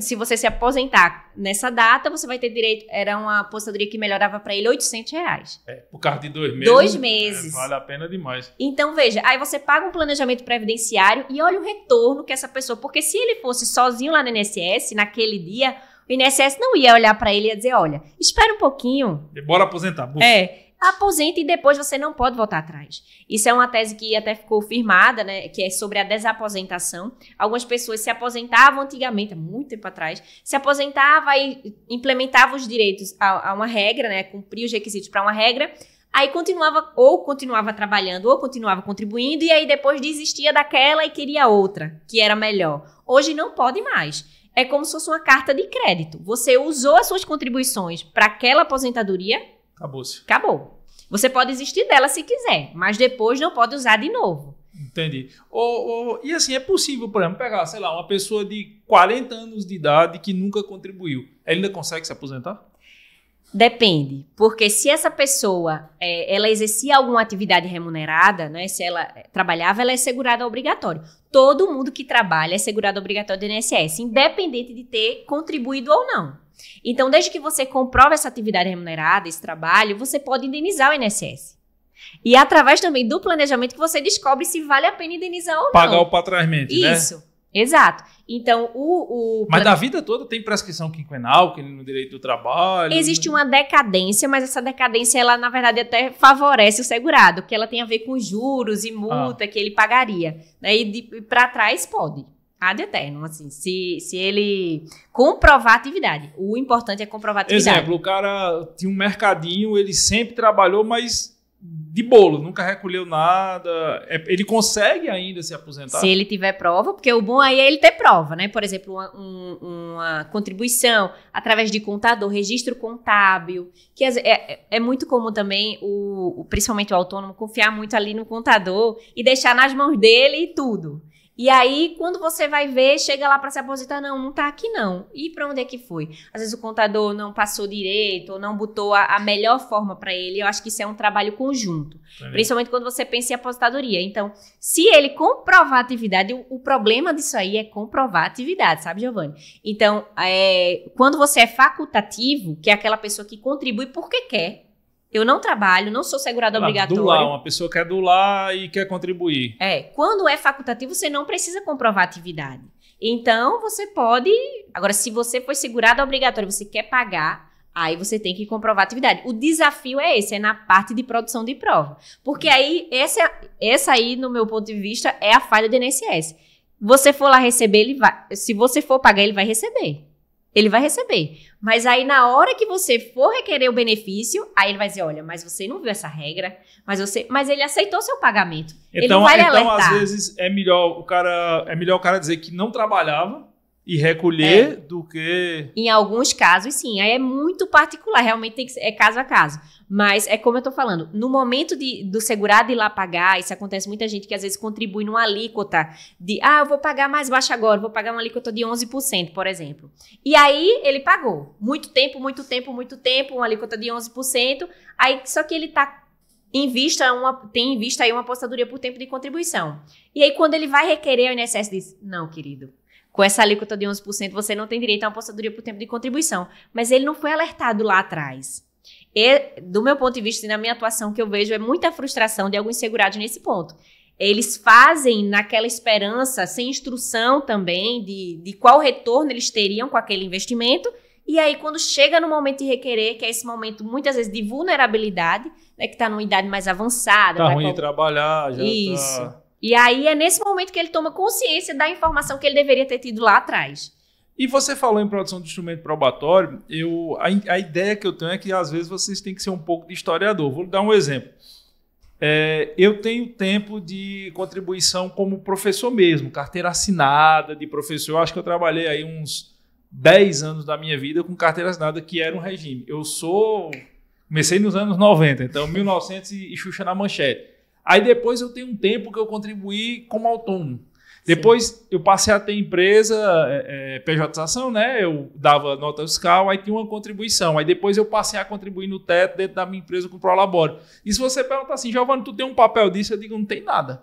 se você se aposentar nessa data, você vai ter direito. Era uma aposentadoria que melhorava para ele 800 reais. É, por causa de dois meses. Dois é, meses. É, vale a pena demais. Então, veja, aí você paga um planejamento previdenciário e olha o retorno que essa pessoa. Porque se ele fosse sozinho lá no INSS, naquele dia, o INSS não ia olhar para ele e ia dizer: olha, espera um pouquinho. Bora aposentar. Buf. É. Aposente e depois você não pode voltar atrás. Isso é uma tese que até ficou firmada, né, que é sobre a desaposentação. Algumas pessoas se aposentavam antigamente, muito tempo atrás, se aposentava e implementava os direitos a, a uma regra, né, cumpria os requisitos para uma regra, aí continuava ou continuava trabalhando ou continuava contribuindo e aí depois desistia daquela e queria outra, que era melhor. Hoje não pode mais é como se fosse uma carta de crédito. Você usou as suas contribuições para aquela aposentadoria, Acabou-se. Acabou. Você pode existir dela se quiser, mas depois não pode usar de novo. Entendi. Ou, ou, e assim, é possível, por exemplo, pegar, sei lá, uma pessoa de 40 anos de idade que nunca contribuiu. Ela ainda consegue se aposentar? Depende, porque se essa pessoa é, ela exercia alguma atividade remunerada, né, se ela é, trabalhava, ela é segurada obrigatório. Todo mundo que trabalha é segurado obrigatório do INSS, independente de ter contribuído ou não. Então, desde que você comprove essa atividade remunerada, esse trabalho, você pode indenizar o INSS. E é através também do planejamento que você descobre se vale a pena indenizar ou Pagar não. Pagar o patramento, né? Isso, exato. Então, o. o mas plane... da vida toda tem prescrição quinquenal, que no direito do trabalho. Existe uma decadência, mas essa decadência, ela, na verdade, até favorece o segurado, porque ela tem a ver com juros e ah. multa ah. que ele pagaria. Né? E para trás pode ad eterno, assim, se, se ele comprovar atividade. O importante é comprovar atividade. Exemplo, o cara tinha um mercadinho, ele sempre trabalhou, mas de bolo, nunca recolheu nada. É, ele consegue ainda se aposentar? Se ele tiver prova, porque o bom aí é ele ter prova, né? Por exemplo, uma, um, uma contribuição através de contador, registro contábil, que é, é, é muito comum também, o, o, principalmente o autônomo, confiar muito ali no contador e deixar nas mãos dele tudo. E aí, quando você vai ver, chega lá para se aposentar, não, não tá aqui não. E para onde é que foi? Às vezes o contador não passou direito, ou não botou a, a melhor forma para ele. Eu acho que isso é um trabalho conjunto, principalmente quando você pensa em aposentadoria. Então, se ele comprovar a atividade, o, o problema disso aí é comprovar a atividade, sabe, Giovanni? Então, é, quando você é facultativo, que é aquela pessoa que contribui porque quer, eu não trabalho, não sou segurado obrigatório. Doar, uma pessoa quer doar e quer contribuir. É, quando é facultativo, você não precisa comprovar atividade. Então, você pode. Agora, se você foi segurado obrigatório, você quer pagar, aí você tem que comprovar atividade. O desafio é esse, é na parte de produção de prova. Porque aí, essa, é, essa aí, no meu ponto de vista, é a falha do INSS. Você for lá receber, ele vai. Se você for pagar, ele vai receber ele vai receber. Mas aí, na hora que você for requerer o benefício, aí ele vai dizer: olha, mas você não viu essa regra, mas você. Mas ele aceitou seu pagamento. Então, ele vai então às vezes, é melhor o cara. É melhor o cara dizer que não trabalhava e recolher é. do que. Em alguns casos, sim. Aí é muito particular, realmente tem que ser, é caso a caso. Mas é como eu estou falando, no momento de, do segurado ir lá pagar, isso acontece muita gente que às vezes contribui numa alíquota de, ah, eu vou pagar mais baixo agora, vou pagar uma alíquota de 11%, por exemplo. E aí ele pagou. Muito tempo, muito tempo, muito tempo, uma alíquota de 11%. Aí, só que ele está em vista uma, tem em vista aí uma apostadoria por tempo de contribuição. E aí, quando ele vai requerer o INSS, diz, não, querido, com essa alíquota de 11%, você não tem direito uma aposentadoria por tempo de contribuição. Mas ele não foi alertado lá atrás. E, do meu ponto de vista e na minha atuação, que eu vejo é muita frustração de alguns segurados nesse ponto. Eles fazem naquela esperança, sem instrução também, de, de qual retorno eles teriam com aquele investimento. E aí, quando chega no momento de requerer, que é esse momento muitas vezes de vulnerabilidade, né, que está numa idade mais avançada. Está ruim qual... de trabalhar, já tá Isso. Tá... E aí é nesse momento que ele toma consciência da informação que ele deveria ter tido lá atrás. E você falou em produção de instrumento probatório, eu, a, a ideia que eu tenho é que às vezes vocês têm que ser um pouco de historiador. Vou dar um exemplo. É, eu tenho tempo de contribuição como professor mesmo, carteira assinada de professor. Eu acho que eu trabalhei aí uns 10 anos da minha vida com carteira assinada, que era um regime. Eu sou. Comecei nos anos 90, então 1900 e, e Xuxa na manchete. Aí depois eu tenho um tempo que eu contribuí como autônomo. Depois Sim. eu passei a ter empresa, é, é, PJização, né? Eu dava nota fiscal, aí tinha uma contribuição. Aí depois eu passei a contribuir no teto dentro da minha empresa com o Prolabore. E se você perguntar assim, Giovanni, tu tem um papel disso? Eu digo, não tem nada.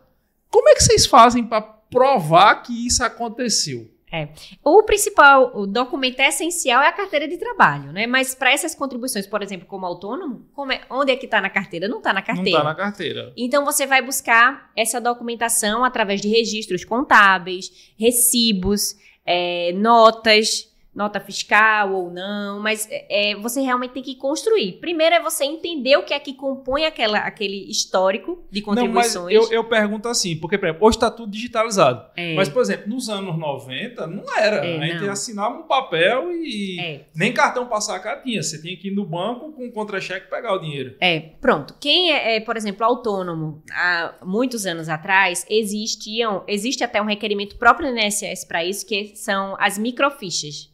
Como é que vocês fazem para provar que isso aconteceu? É. O principal o documento essencial é a carteira de trabalho, né? Mas para essas contribuições, por exemplo, como autônomo, como é, onde é que está na carteira? Não está na tá carteira. Não está na carteira. Então você vai buscar essa documentação através de registros contábeis, recibos, é, notas, nota fiscal ou não, mas é, é, você realmente tem que construir. Primeiro é você entender o que é que compõe aquela, aquele histórico de contribuições. Não, eu, eu, pergunto assim, porque, por exemplo, hoje está tudo digitalizado. É. Mas, por exemplo, nos anos 90 não era. É, a gente não. assinava um papel e é. nem cartão passar cartinha. Você tinha que ir no banco com um contra-cheque pegar o dinheiro. É, pronto. Quem é, é, por exemplo, autônomo, há muitos anos atrás, existiam, existe até um requerimento próprio do INSS para isso, que são as microfichas.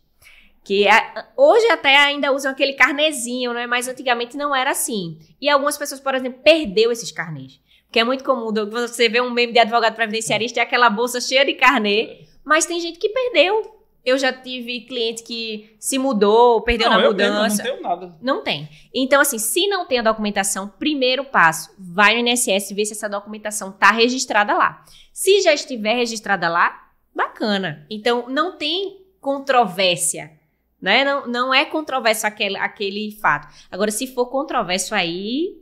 Que a, é, hoje até ainda usam aquele carnezinho, né? Mas antigamente não era assim. E algumas pessoas, por exemplo, perdeu esses carnês. Porque é muito comum você ver um meme de advogado previdenciarista e é aquela bolsa cheia de carnê. É. Mas tem gente que perdeu. Eu já tive cliente que se mudou, perdeu não, na mudança. Mesmo, não tenho nada. Não tem. Então, assim, se não tem a documentação, primeiro passo, vai no INSS ver se essa documentação está registrada lá. Se já estiver registrada lá, bacana. Então, não tem controvérsia né? Não, não é controverso aquele, aquele fato. Agora, se for controverso aí,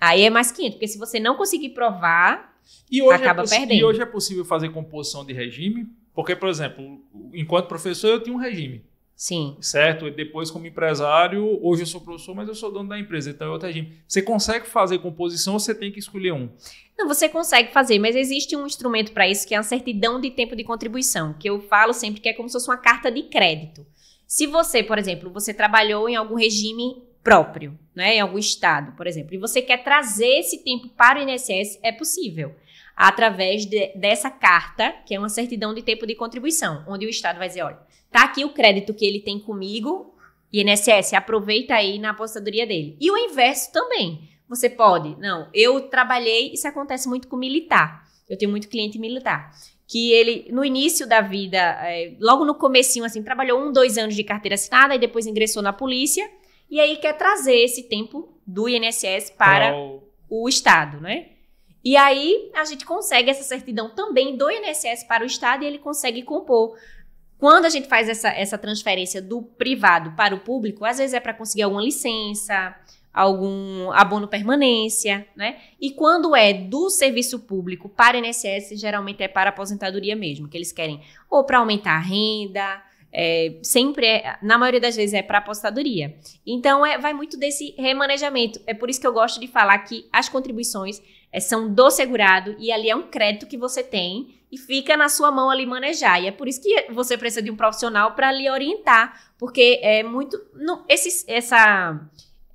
aí é mais quente porque se você não conseguir provar, e hoje é acaba é perdendo. E hoje é possível fazer composição de regime, porque, por exemplo, enquanto professor eu tinha um regime. Sim. Certo? E depois, como empresário, hoje eu sou professor, mas eu sou dono da empresa, então é outro regime. Você consegue fazer composição ou você tem que escolher um? Não, você consegue fazer, mas existe um instrumento para isso que é a certidão de tempo de contribuição, que eu falo sempre que é como se fosse uma carta de crédito. Se você, por exemplo, você trabalhou em algum regime próprio, né, em algum estado, por exemplo, e você quer trazer esse tempo para o INSS, é possível através de, dessa carta, que é uma certidão de tempo de contribuição, onde o Estado vai dizer, olha, tá aqui o crédito que ele tem comigo, INSS, aproveita aí na apostadoria dele. E o inverso também. Você pode, não, eu trabalhei, isso acontece muito com militar. Eu tenho muito cliente militar que ele, no início da vida, é, logo no comecinho, assim, trabalhou um, dois anos de carteira assinada e depois ingressou na polícia. E aí quer trazer esse tempo do INSS para oh. o Estado, né? E aí a gente consegue essa certidão também do INSS para o Estado e ele consegue compor. Quando a gente faz essa, essa transferência do privado para o público, às vezes é para conseguir alguma licença, algum abono permanência, né? E quando é do serviço público para INSS, geralmente é para aposentadoria mesmo, que eles querem ou para aumentar a renda, é, sempre é, na maioria das vezes é para aposentadoria. Então é, vai muito desse remanejamento. É por isso que eu gosto de falar que as contribuições é, são do segurado e ali é um crédito que você tem e fica na sua mão ali manejar. E é por isso que você precisa de um profissional para lhe orientar, porque é muito não, esse, essa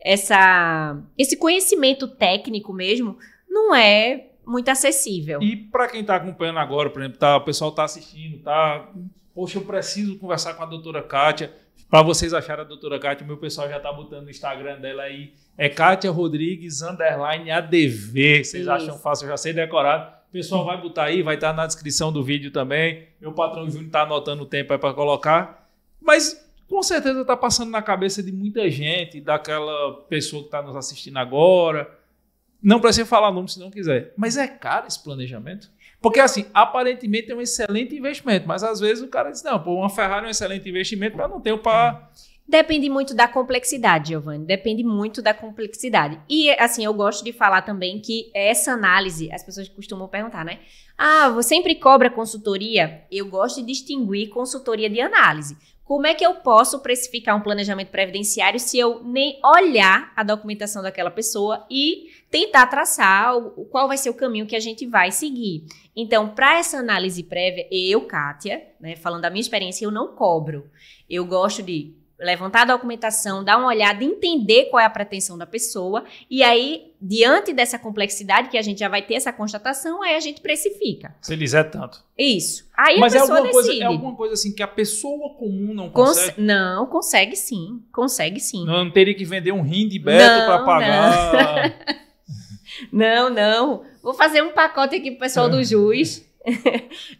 essa, esse conhecimento técnico mesmo não é muito acessível. E para quem está acompanhando agora, por exemplo, tá, o pessoal está assistindo, tá? Poxa, eu preciso conversar com a doutora Kátia. Para vocês acharem a doutora Kátia, meu pessoal já está botando no Instagram dela aí. É Kátia Rodrigues Underline ADV. Vocês Isso. acham fácil, eu já sei decorado. O pessoal vai botar aí, vai estar tá na descrição do vídeo também. Meu patrão Júnior está anotando o tempo aí para colocar. Mas com certeza está passando na cabeça de muita gente, daquela pessoa que está nos assistindo agora. Não precisa falar nome se não quiser. Mas é caro esse planejamento? Porque, assim, aparentemente é um excelente investimento, mas às vezes o cara diz: não, pô, uma Ferrari é um excelente investimento, mas não tenho para. Depende muito da complexidade, Giovanni. Depende muito da complexidade. E, assim, eu gosto de falar também que essa análise, as pessoas costumam perguntar, né? Ah, você sempre cobra consultoria? Eu gosto de distinguir consultoria de análise. Como é que eu posso precificar um planejamento previdenciário se eu nem olhar a documentação daquela pessoa e tentar traçar o, qual vai ser o caminho que a gente vai seguir? Então, para essa análise prévia, eu, Kátia, né, falando da minha experiência, eu não cobro. Eu gosto de levantar a documentação, dar uma olhada, entender qual é a pretensão da pessoa e aí, diante dessa complexidade que a gente já vai ter essa constatação, aí a gente precifica. Se lhes é tanto. Isso. Aí Mas a pessoa é alguma decide. Mas é, é alguma coisa assim que a pessoa comum não consegue? não, consegue sim. Consegue sim. Não, não teria que vender um rim de Beto para pagar... Não. [LAUGHS] não, não. Vou fazer um pacote aqui pro pessoal do é. juiz.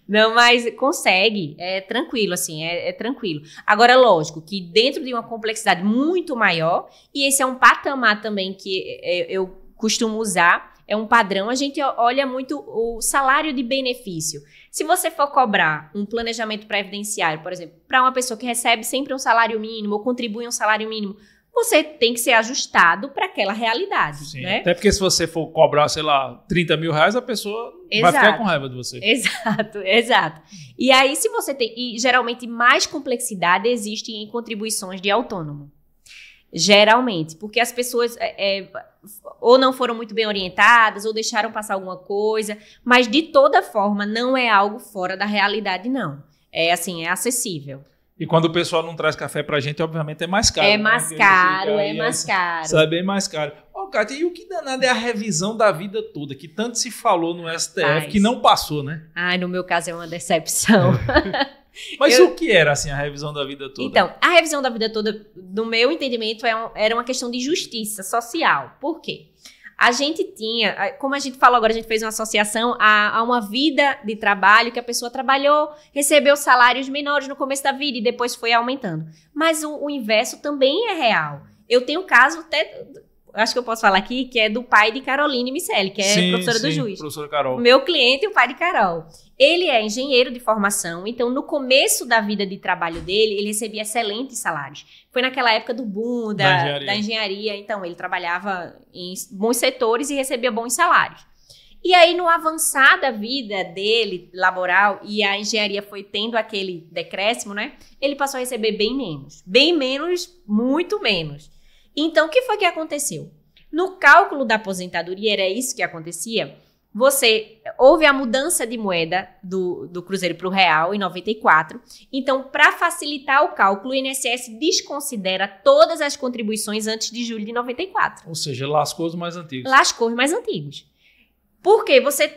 Não, mas consegue, é tranquilo, assim, é, é, tranquilo. Agora, lógico que dentro de uma complexidade muito maior, e esse é um patamar também que é, é, eu costumo usar, é um padrão, a gente olha muito o salário de benefício. Se você for cobrar um planejamento previdenciário, por exemplo, para uma pessoa que recebe sempre um salário mínimo ou contribui um salário mínimo, você tem que ser ajustado para aquela realidade. Sim, né? Até porque se você for cobrar, sei lá, 30 mil reais, a pessoa exato, vai ficar com raiva de você. [LAUGHS] Exato, exato. E aí, se você tem. E geralmente mais complexidade existe em contribuições de autônomo. Geralmente, porque as pessoas é, é, ou não foram muito bem orientadas, ou deixaram passar alguma coisa, mas de toda forma não é algo fora da realidade, não. É assim, é acessível. E quando o pessoal não traz café pra gente, obviamente é mais caro. É né? mais caro, é mais é, caro. Sabe, é bem mais caro. Ô, Cátia, Kátia, e o que danado é a revisão da vida toda, que tanto se falou no STF, que não passou, né? Ai, no meu caso é uma decepção. [LAUGHS] Mas eu... o que era, assim, a revisão da vida toda? Então, a revisão da vida toda, no meu entendimento, é era uma questão de justiça social. Por quê? A gente tinha, como a gente falou agora, a gente fez uma associação a, a uma vida de trabalho que a pessoa trabalhou, recebeu salários menores no começo da vida e depois foi aumentando. Mas o, o inverso também é real. Eu tenho um caso até acho que eu posso falar aqui, que é do pai de Caroline Micelli, que é sim, professora sim, do juiz. Professora Carol. Meu cliente e o pai de Carol. Ele é engenheiro de formação, então no começo da vida de trabalho dele, ele recebia excelentes salários. Foi naquela época do boom da, da, engenharia. da engenharia, então ele trabalhava em bons setores e recebia bons salários. E aí, no avançar da vida dele, laboral, e a engenharia foi tendo aquele decréscimo, né? Ele passou a receber bem menos. Bem menos, muito menos. Então, o que foi que aconteceu? No cálculo da aposentadoria, era isso que acontecia? você houve a mudança de moeda do, do Cruzeiro para o Real em 94. Então, para facilitar o cálculo, o INSS desconsidera todas as contribuições antes de julho de 94. Ou seja, lascou os mais antigos. Lascou os mais antigos. Porque você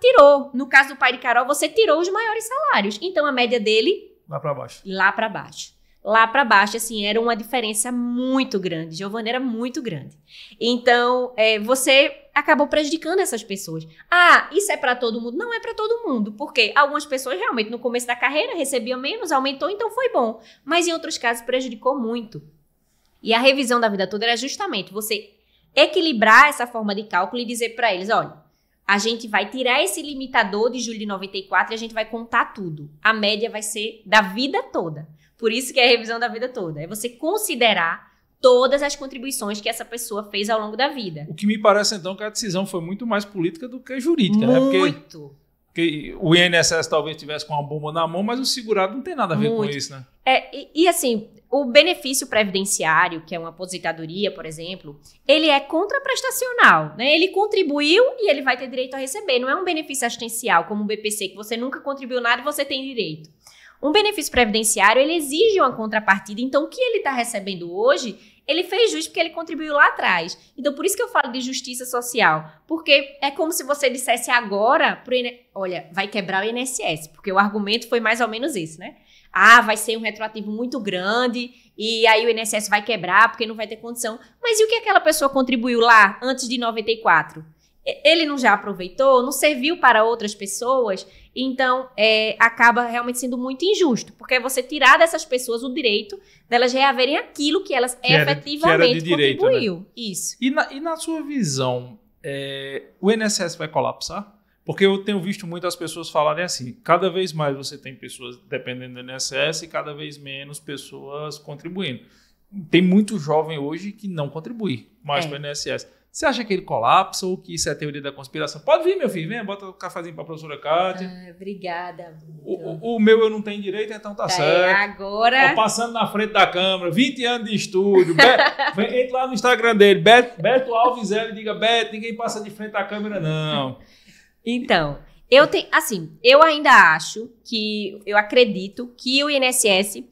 tirou, no caso do pai de Carol, você tirou os maiores salários. Então, a média dele. Lá para baixo. Lá para baixo lá para baixo, assim, era uma diferença muito grande. Giovana era muito grande. Então, é, você acabou prejudicando essas pessoas. Ah, isso é para todo mundo? Não é para todo mundo, porque algumas pessoas realmente no começo da carreira recebiam menos, aumentou, então foi bom. Mas em outros casos prejudicou muito. E a revisão da vida toda era justamente você equilibrar essa forma de cálculo e dizer para eles, olha, a gente vai tirar esse limitador de julho de 94 e a gente vai contar tudo. A média vai ser da vida toda. Por isso que é a revisão da vida toda. É você considerar todas as contribuições que essa pessoa fez ao longo da vida. O que me parece, então, que a decisão foi muito mais política do que jurídica, muito. né? Porque, porque o INSS talvez tivesse com uma bomba na mão, mas o segurado não tem nada a ver muito. com isso, né? É, e, e assim, o benefício previdenciário, que é uma aposentadoria, por exemplo, ele é contraprestacional, né? Ele contribuiu e ele vai ter direito a receber. Não é um benefício assistencial, como o BPC, que você nunca contribuiu nada e você tem direito. Um benefício previdenciário, ele exige uma contrapartida. Então, o que ele está recebendo hoje, ele fez justo porque ele contribuiu lá atrás. Então, por isso que eu falo de justiça social. Porque é como se você dissesse agora para INSS, olha, vai quebrar o INSS. Porque o argumento foi mais ou menos esse, né? Ah, vai ser um retroativo muito grande e aí o INSS vai quebrar porque não vai ter condição. Mas e o que aquela pessoa contribuiu lá antes de 94? ele não já aproveitou, não serviu para outras pessoas, então é, acaba realmente sendo muito injusto, porque é você tirar dessas pessoas o direito delas reaverem aquilo que elas que efetivamente que direito, né? contribuiu. Né? Isso. E na, e na, sua visão, é, o INSS vai colapsar? Porque eu tenho visto muitas pessoas falarem assim: cada vez mais você tem pessoas dependendo do INSS e cada vez menos pessoas contribuindo. Tem muito jovem hoje que não contribui mais é. para o INSS. Você acha que ele colapsa ou que isso é a teoria da conspiração? Pode vir, meu filho, vem, bota o um cafezinho para a professora Cátia. Ah, obrigada. O, o, o, meu eu não tenho direito, então tá, tá certo. É, agora. Ó, passando na frente da câmera, 20 anos de estúdio. Beto, [LAUGHS] entra lá no Instagram dele, Beto, Beto Alves L, diga: Beto, ninguém passa de frente da câmera, não. Então, eu tenho. Assim, eu ainda acho que. Eu acredito que o INSS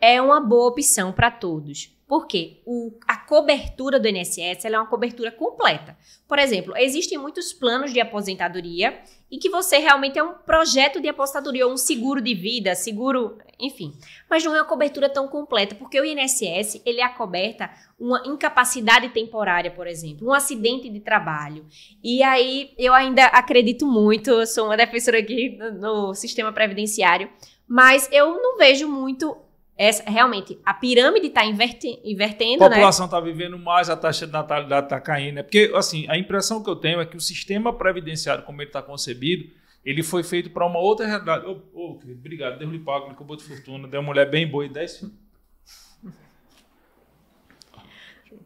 é uma boa opção para todos. Porque o, a cobertura do INSS é uma cobertura completa. Por exemplo, existem muitos planos de aposentadoria e que você realmente é um projeto de aposentadoria, ou um seguro de vida, seguro, enfim. Mas não é uma cobertura tão completa, porque o INSS, ele é acoberta uma incapacidade temporária, por exemplo, um acidente de trabalho. E aí, eu ainda acredito muito, sou uma defensora aqui no, no sistema previdenciário, mas eu não vejo muito essa, realmente, a pirâmide está inverte, invertendo. Né? A população está né? vivendo mais, a taxa de natalidade está caindo. Né? Porque, assim, a impressão que eu tenho é que o sistema previdenciário, como ele está concebido, ele foi feito para uma outra realidade. Ô, oh, oh, querido, obrigado, Deus lhe pague, me de fortuna, deu uma mulher bem boa e dez. filhos.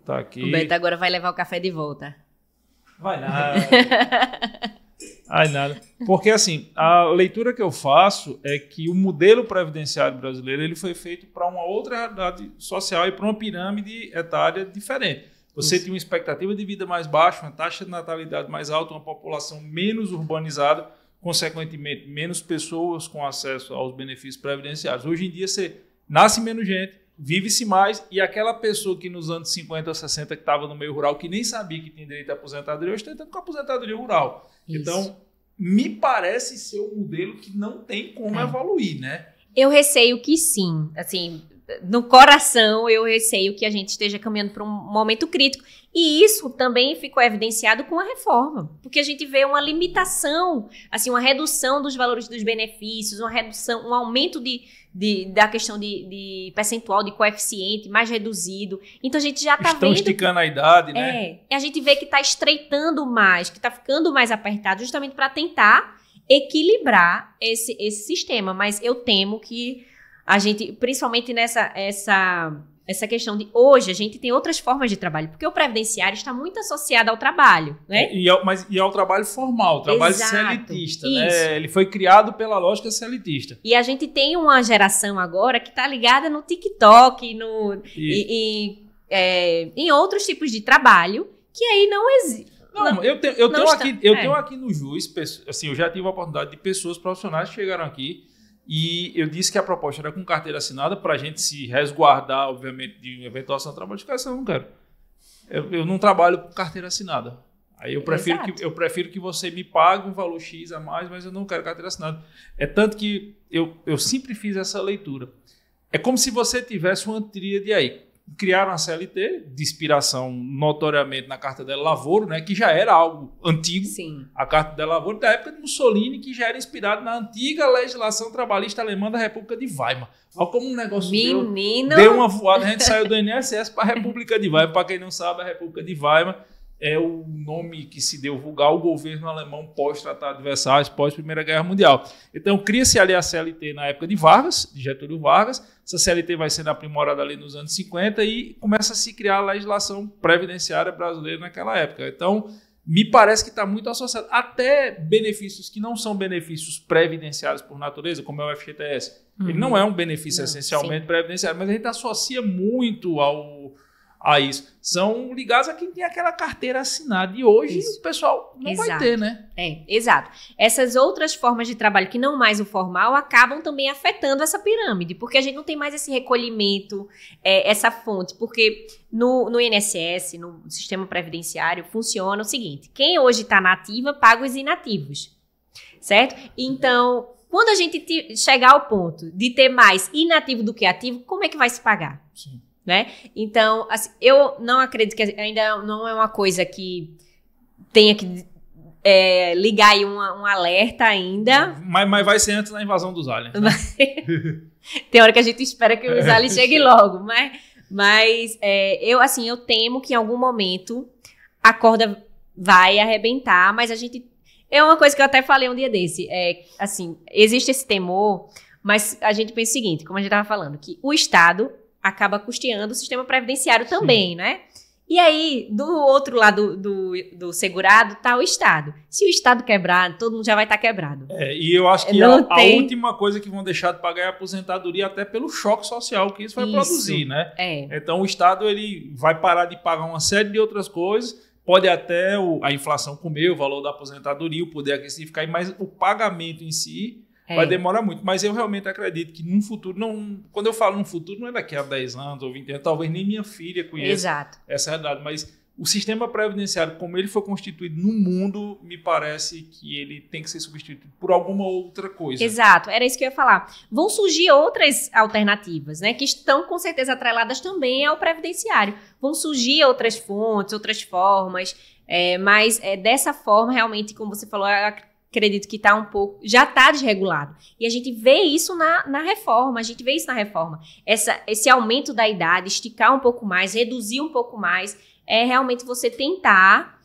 Tá aqui. O Beto agora vai levar o café de volta. Vai nada. [LAUGHS] Ai, nada. Porque assim, a leitura que eu faço é que o modelo previdenciário brasileiro ele foi feito para uma outra realidade social e para uma pirâmide etária diferente. Você Isso. tinha uma expectativa de vida mais baixa, uma taxa de natalidade mais alta, uma população menos urbanizada, consequentemente menos pessoas com acesso aos benefícios previdenciários. Hoje em dia você nasce menos gente, vive-se mais e aquela pessoa que nos anos 50 ou 60 que estava no meio rural, que nem sabia que tinha direito à aposentadoria, hoje está entrando com a aposentadoria rural. Isso. Então, me parece ser um modelo que não tem como é. evoluir, né? Eu receio que sim. Assim, no coração, eu receio que a gente esteja caminhando para um momento crítico. E isso também ficou evidenciado com a reforma, porque a gente vê uma limitação, assim, uma redução dos valores dos benefícios, uma redução, um aumento de, de da questão de, de, percentual de coeficiente mais reduzido. Então a gente já tá está vendo. esticando a idade, né? É. A gente vê que está estreitando mais, que está ficando mais apertado, justamente para tentar equilibrar esse, esse sistema. Mas eu temo que a gente, principalmente nessa essa, essa questão de hoje, a gente tem outras formas de trabalho, porque o previdenciário está muito associado ao trabalho, né? É, e, ao, mas, e ao trabalho formal, trabalho Exato, celitista, né? isso. né? Ele foi criado pela lógica celitista. E a gente tem uma geração agora que está ligada no TikTok, no, e, e é, em outros tipos de trabalho, que aí não existe. Não, não, eu, tenho, eu, tenho, está, aqui, eu é. tenho aqui no JUS, assim, eu já tive a oportunidade de pessoas profissionais que chegaram aqui e eu disse que a proposta era com carteira assinada para a gente se resguardar, obviamente, de uma eventual ação trabalho. Eu não quero. Eu, eu, não trabalho com carteira assinada. Aí eu prefiro, que, eu prefiro que você me pague um valor X a mais, mas eu não quero carteira assinada. É tanto que eu, eu sempre fiz essa leitura. É como se você tivesse uma tríade aí criaram a CLT, de inspiração notoriamente na Carta del Lavoro, né, que já era algo antigo. Sim. A Carta del Lavoro da época de Mussolini, que já era inspirado na antiga legislação trabalhista alemã da República de Weimar. Olha como um negócio Menino. Deu, deu uma voada, a gente saiu do INSS para a República de Weimar. Para quem não sabe, a República de Weimar é o nome que se deu vulgar ao governo alemão pós-Tratado de Versalhes, pós-Primeira Guerra Mundial. Então, cria-se ali a CLT na época de Vargas, de Getúlio Vargas, essa CLT vai sendo aprimorada ali nos anos 50 e começa a se criar a legislação previdenciária brasileira naquela época. Então, me parece que está muito associado. Até benefícios que não são benefícios previdenciários por natureza, como é o FGTS. Uhum. Ele não é um benefício não, essencialmente sim. previdenciário, mas a gente associa muito ao a isso. São ligados a quem tem aquela carteira assinada. E hoje isso. o pessoal não exato. vai ter, né? É, exato. Essas outras formas de trabalho, que não mais o formal, acabam também afetando essa pirâmide, porque a gente não tem mais esse recolhimento, é, essa fonte. Porque no, no INSS, no sistema previdenciário, funciona o seguinte: quem hoje está nativa paga os inativos. Certo? Então, quando a gente chegar ao ponto de ter mais inativo do que ativo, como é que vai se pagar? Sim né? Então, assim, eu não acredito que ainda não é uma coisa que tenha que é, ligar aí um, um alerta ainda. Mas, mas, vai ser antes da invasão dos aliens. Né? [LAUGHS] Tem hora que a gente espera que os é. aliens cheguem logo, mas, mas é, eu assim, eu temo que em algum momento a corda vai arrebentar, mas a gente. É uma coisa que eu até falei um dia desse. É, assim, existe esse temor, mas a gente pensa o seguinte, como a gente estava falando, que o Estado acaba custeando o sistema previdenciário também, Sim. né? E aí, do outro lado do, do segurado está o Estado. Se o Estado quebrar, todo mundo já vai estar tá quebrado. É, e eu acho que a, tem... a, última coisa que vão deixar de pagar é a aposentadoria, até pelo choque social que isso vai isso. produzir, né? É. Então o Estado ele vai parar de pagar uma série de outras coisas, pode até o, a inflação comer o valor da aposentadoria, o poder aquisitivo ficar, mas o pagamento em si é. Vai demorar muito. Mas eu realmente acredito que num futuro, não, quando eu falo num futuro, não é daqui a 10 anos ou 20 anos, talvez nem minha filha conheça Exato. essa realidade, mas o sistema previdenciário, como ele foi constituído no mundo, me parece que ele tem que ser substituído por alguma outra coisa. Exato, era isso que eu ia falar. Vão surgir outras alternativas, né? Que estão com certeza atreladas também ao previdenciário. Vão surgir outras fontes, outras formas. É, mas é, dessa forma, realmente, como você falou, acredito que está um pouco, já está desregulado. E a gente vê isso na, na reforma, a gente vê isso na reforma. Essa, esse aumento da idade, esticar um pouco mais, reduzir um pouco mais, é realmente você tentar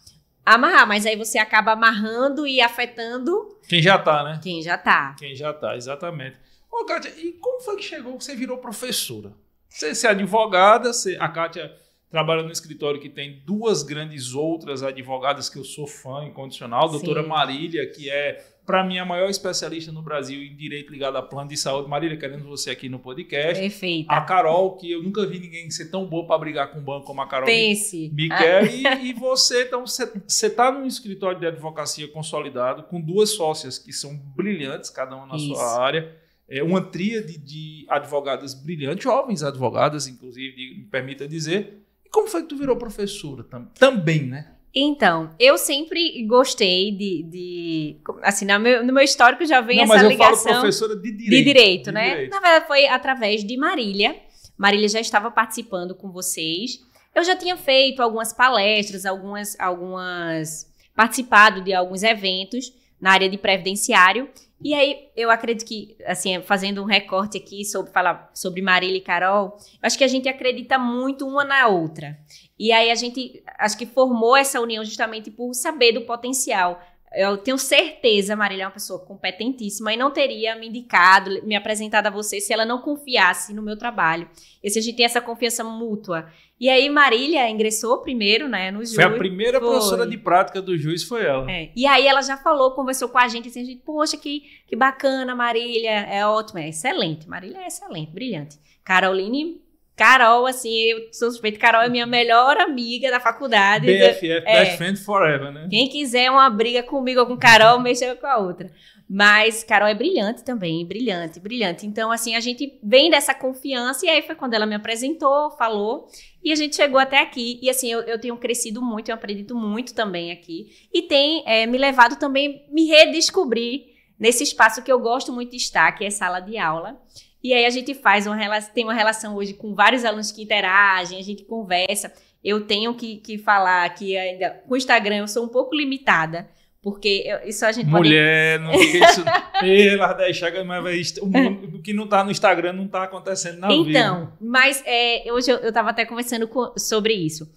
amarrar, mas aí você acaba amarrando e afetando... Quem já está, né? Quem já está. Quem já está, exatamente. Ô, Kátia, e como foi que chegou que você virou professora? Você, é advogada, você, a Kátia trabalho no escritório que tem duas grandes outras advogadas que eu sou fã incondicional, Sim. doutora Marília, que é, para mim, a maior especialista no Brasil em direito ligado a plano de saúde. Marília, querendo você aqui no podcast. Perfeita. A Carol, que eu nunca vi ninguém ser tão boa para brigar com o banco como a Carol Pense. me, me ah. quer. Ah. E, [LAUGHS] e, você, então, você está num escritório de advocacia consolidado, com duas sócias que são brilhantes, cada uma na Isso. sua área é, uma tríade de advogadas brilhantes, jovens advogadas, inclusive, me permita dizer, como foi que tu virou professora também, né? Então, eu sempre gostei de. de assim, no meu, no meu histórico já vem Não, essa mas eu ligação. Falo professora de direito. De direito, de né? Direito. Na verdade, foi através de Marília. Marília já estava participando com vocês. Eu já tinha feito algumas palestras, algumas, algumas participado de alguns eventos na área de previdenciário. E aí, eu acredito que, assim, fazendo um recorte aqui sobre falar sobre Marília e Carol, acho que a gente acredita muito uma na outra. E aí a gente acho que formou essa união justamente por saber do potencial. Eu tenho certeza, Marília é uma pessoa competentíssima e não teria me indicado, me apresentado a você se ela não confiasse no meu trabalho. E se a gente tem essa confiança mútua. E aí Marília ingressou primeiro, né, no juiz. Foi a primeira foi. professora de prática do juiz, foi ela. É. E aí ela já falou, conversou com a gente, assim, a gente, poxa, que, que bacana, Marília, é ótimo, é excelente, Marília é excelente, brilhante. Caroline Carol, assim, eu sou suspeita. Carol é minha melhor amiga da faculdade. BFF, é, best friend forever, né? Quem quiser uma briga comigo ou com Carol, [LAUGHS] mexa com a outra. Mas Carol é brilhante também, brilhante, brilhante. Então, assim, a gente vem dessa confiança, e aí foi quando ela me apresentou, falou, e a gente chegou até aqui. E assim, eu, eu tenho crescido muito, eu aprendido muito também aqui, e tem é, me levado também me redescobrir nesse espaço que eu gosto muito de estar, que é sala de aula. E aí a gente faz uma relação, tem uma relação hoje com vários alunos que interagem, a gente conversa. Eu tenho que, que falar que ainda com o Instagram eu sou um pouco limitada. Porque eu, isso a gente Mulher, pode... não fica [LAUGHS] isso. Pelas 10 chagas, mas o, mundo, o que não está no Instagram não está acontecendo na então, vida. Então, mas é, hoje eu estava até conversando com, sobre isso.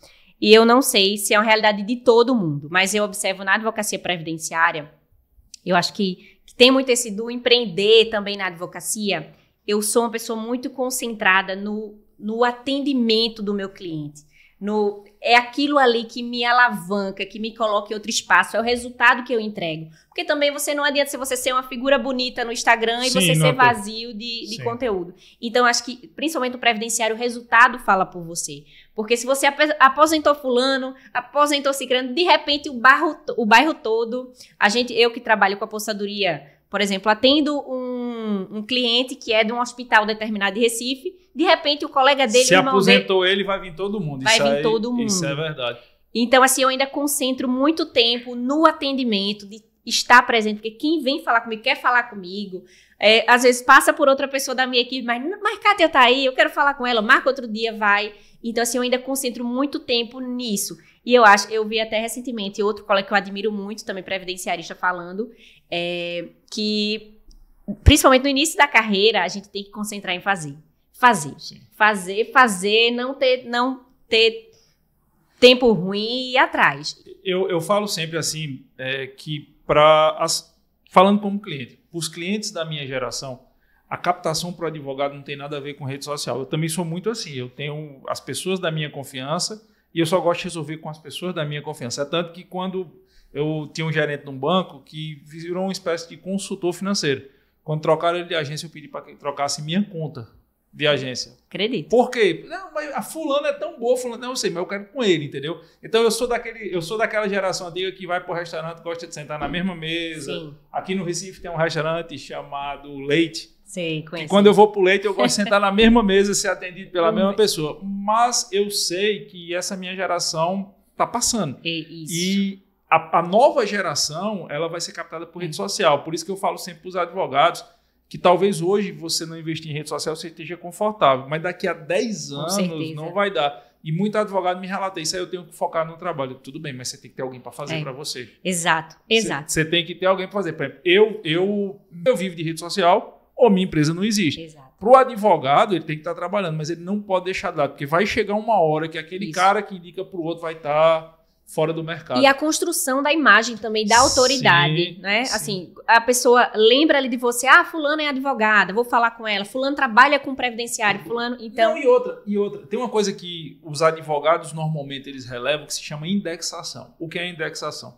E eu não sei se é uma realidade de todo mundo, mas eu observo na advocacia previdenciária, eu acho que, que tem muito esse do empreender também na advocacia, eu sou uma pessoa muito concentrada no, no atendimento do meu cliente. No, é aquilo ali que me alavanca, que me coloca em outro espaço, é o resultado que eu entrego. Porque também você não adianta se você ser uma figura bonita no Instagram e Sim, você ser é vazio de, de conteúdo. Então, acho que, principalmente o previdenciário, o resultado fala por você. Porque se você aposentou fulano, aposentou ciclano, de repente o, barro, o bairro todo, a gente, eu que trabalho com a aposentadoria por exemplo, atendo um, um cliente que é de um hospital determinado de Recife, de repente o colega dele. Se aposentou dele, ele, vai vir todo mundo. Vai isso vir aí, todo mundo. Isso é verdade. Então, assim, eu ainda concentro muito tempo no atendimento, de estar presente, porque quem vem falar comigo quer falar comigo. É, às vezes passa por outra pessoa da minha equipe, mas, mas Kátia tá aí, eu quero falar com ela, marca outro dia, vai. Então, assim, eu ainda concentro muito tempo nisso. E eu acho, eu vi até recentemente outro colega que eu admiro muito, também previdenciarista, falando é, que, principalmente no início da carreira, a gente tem que concentrar em fazer. Fazer. Fazer, fazer, não ter, não ter tempo ruim e ir atrás. Eu, eu falo sempre assim, é, que para. Falando como cliente, os clientes da minha geração, a captação para advogado não tem nada a ver com rede social. Eu também sou muito assim. Eu tenho as pessoas da minha confiança e eu só gosto de resolver com as pessoas da minha confiança. É tanto que quando eu tinha um gerente num banco que virou uma espécie de consultor financeiro. Quando trocaram ele de agência, eu pedi para que trocasse minha conta de agência. Acredito. Por quê? Não, mas a fulana é tão boa, fulana, não eu sei, mas eu quero com ele, entendeu? Então eu sou daquele, eu sou daquela geração antiga que vai pro restaurante, gosta de sentar na mesma mesa. Sim. Aqui no Recife tem um restaurante chamado Leite, Sei, conheço. E quando eu vou pro leito, eu gosto de sentar na [LAUGHS] mesma mesa, ser atendido pela mesma pessoa. Mas eu sei que essa minha geração está passando. É isso. E a, a, nova geração, ela vai ser captada por rede hum. social. Por isso que eu falo sempre pros advogados que talvez hoje você não investir em rede social, você esteja confortável. Mas daqui a 10 anos não vai dar. E muito advogado me relata isso, aí eu tenho que focar no trabalho. Tudo bem, mas você tem que ter alguém para fazer é. para você. Exato, exato. Você, você tem que ter alguém para fazer. Por exemplo, eu, eu, eu vivo de rede social, ou minha empresa não existe. Para o advogado, ele tem que estar tá trabalhando, mas ele não pode deixar de lado, porque vai chegar uma hora que aquele Isso. cara que indica para o outro vai estar. Tá fora do mercado. E a construção da imagem também, da autoridade, sim, né? Sim. Assim, a pessoa lembra ali de você, ah, fulano é advogada, vou falar com ela, fulano trabalha com previdenciário, fulano, então... Não, e outra, e outra, tem uma coisa que os advogados normalmente eles relevam que se chama indexação. O que é indexação?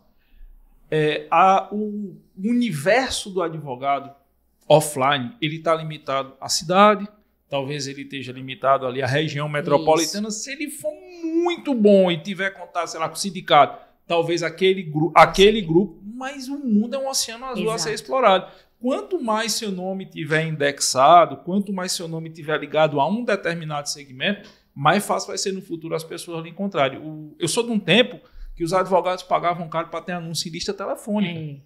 É, a, o universo do advogado offline, ele está limitado à cidade, talvez ele esteja limitado ali à região metropolitana. Isso. Se ele for muito bom e tiver contato, sei lá, com o sindicato, talvez aquele, gru aquele grupo, mas o mundo é um oceano azul Exato. a ser explorado. Quanto mais seu nome tiver indexado, quanto mais seu nome tiver ligado a um determinado segmento, mais fácil vai ser no futuro as pessoas lhe encontrarem. eu sou de um tempo que os advogados pagavam caro para ter anúncio em lista telefônica. É.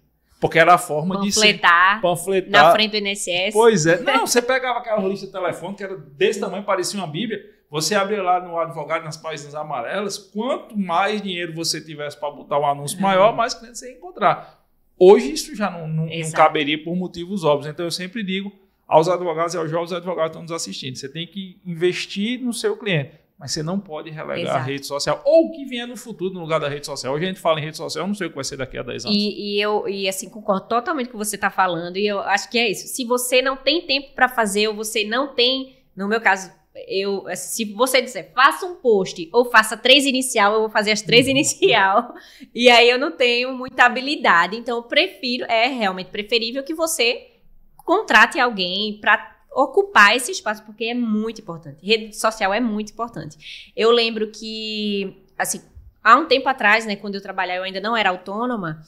Porque era a forma panfletar, de se panfletar. Na frente do INSS. Pois é. Não, você pegava aquela lista de telefone que era desse tamanho, parecia uma bíblia. Você abria lá no advogado, nas páginas amarelas. Quanto mais dinheiro você tivesse para botar um anúncio uhum. maior, mais clientes você ia encontrar. Hoje isso já não, não, não caberia por motivos óbvios. Então eu sempre digo aos advogados e aos jovens advogados que estão nos assistindo. Você tem que investir no seu cliente mas você não pode relegar Exato. a rede social, ou o que vier no futuro no lugar da rede social. Hoje a gente fala em rede social, eu não sei o que vai ser daqui a 10 anos. E, e eu, e assim, concordo totalmente com o que você está falando, e eu acho que é isso. Se você não tem tempo para fazer, ou você não tem, no meu caso, eu, assim, se você disser, faça um post ou faça três inicial, eu vou fazer as três uhum. [LAUGHS] inicial, e aí eu não tenho muita habilidade, então eu prefiro, é realmente preferível que você contrate alguém para ocupar esse espaço, porque é muito importante. Rede social é muito importante. Eu lembro que, assim, há um tempo atrás, né, quando eu trabalhava, eu ainda não era autônoma,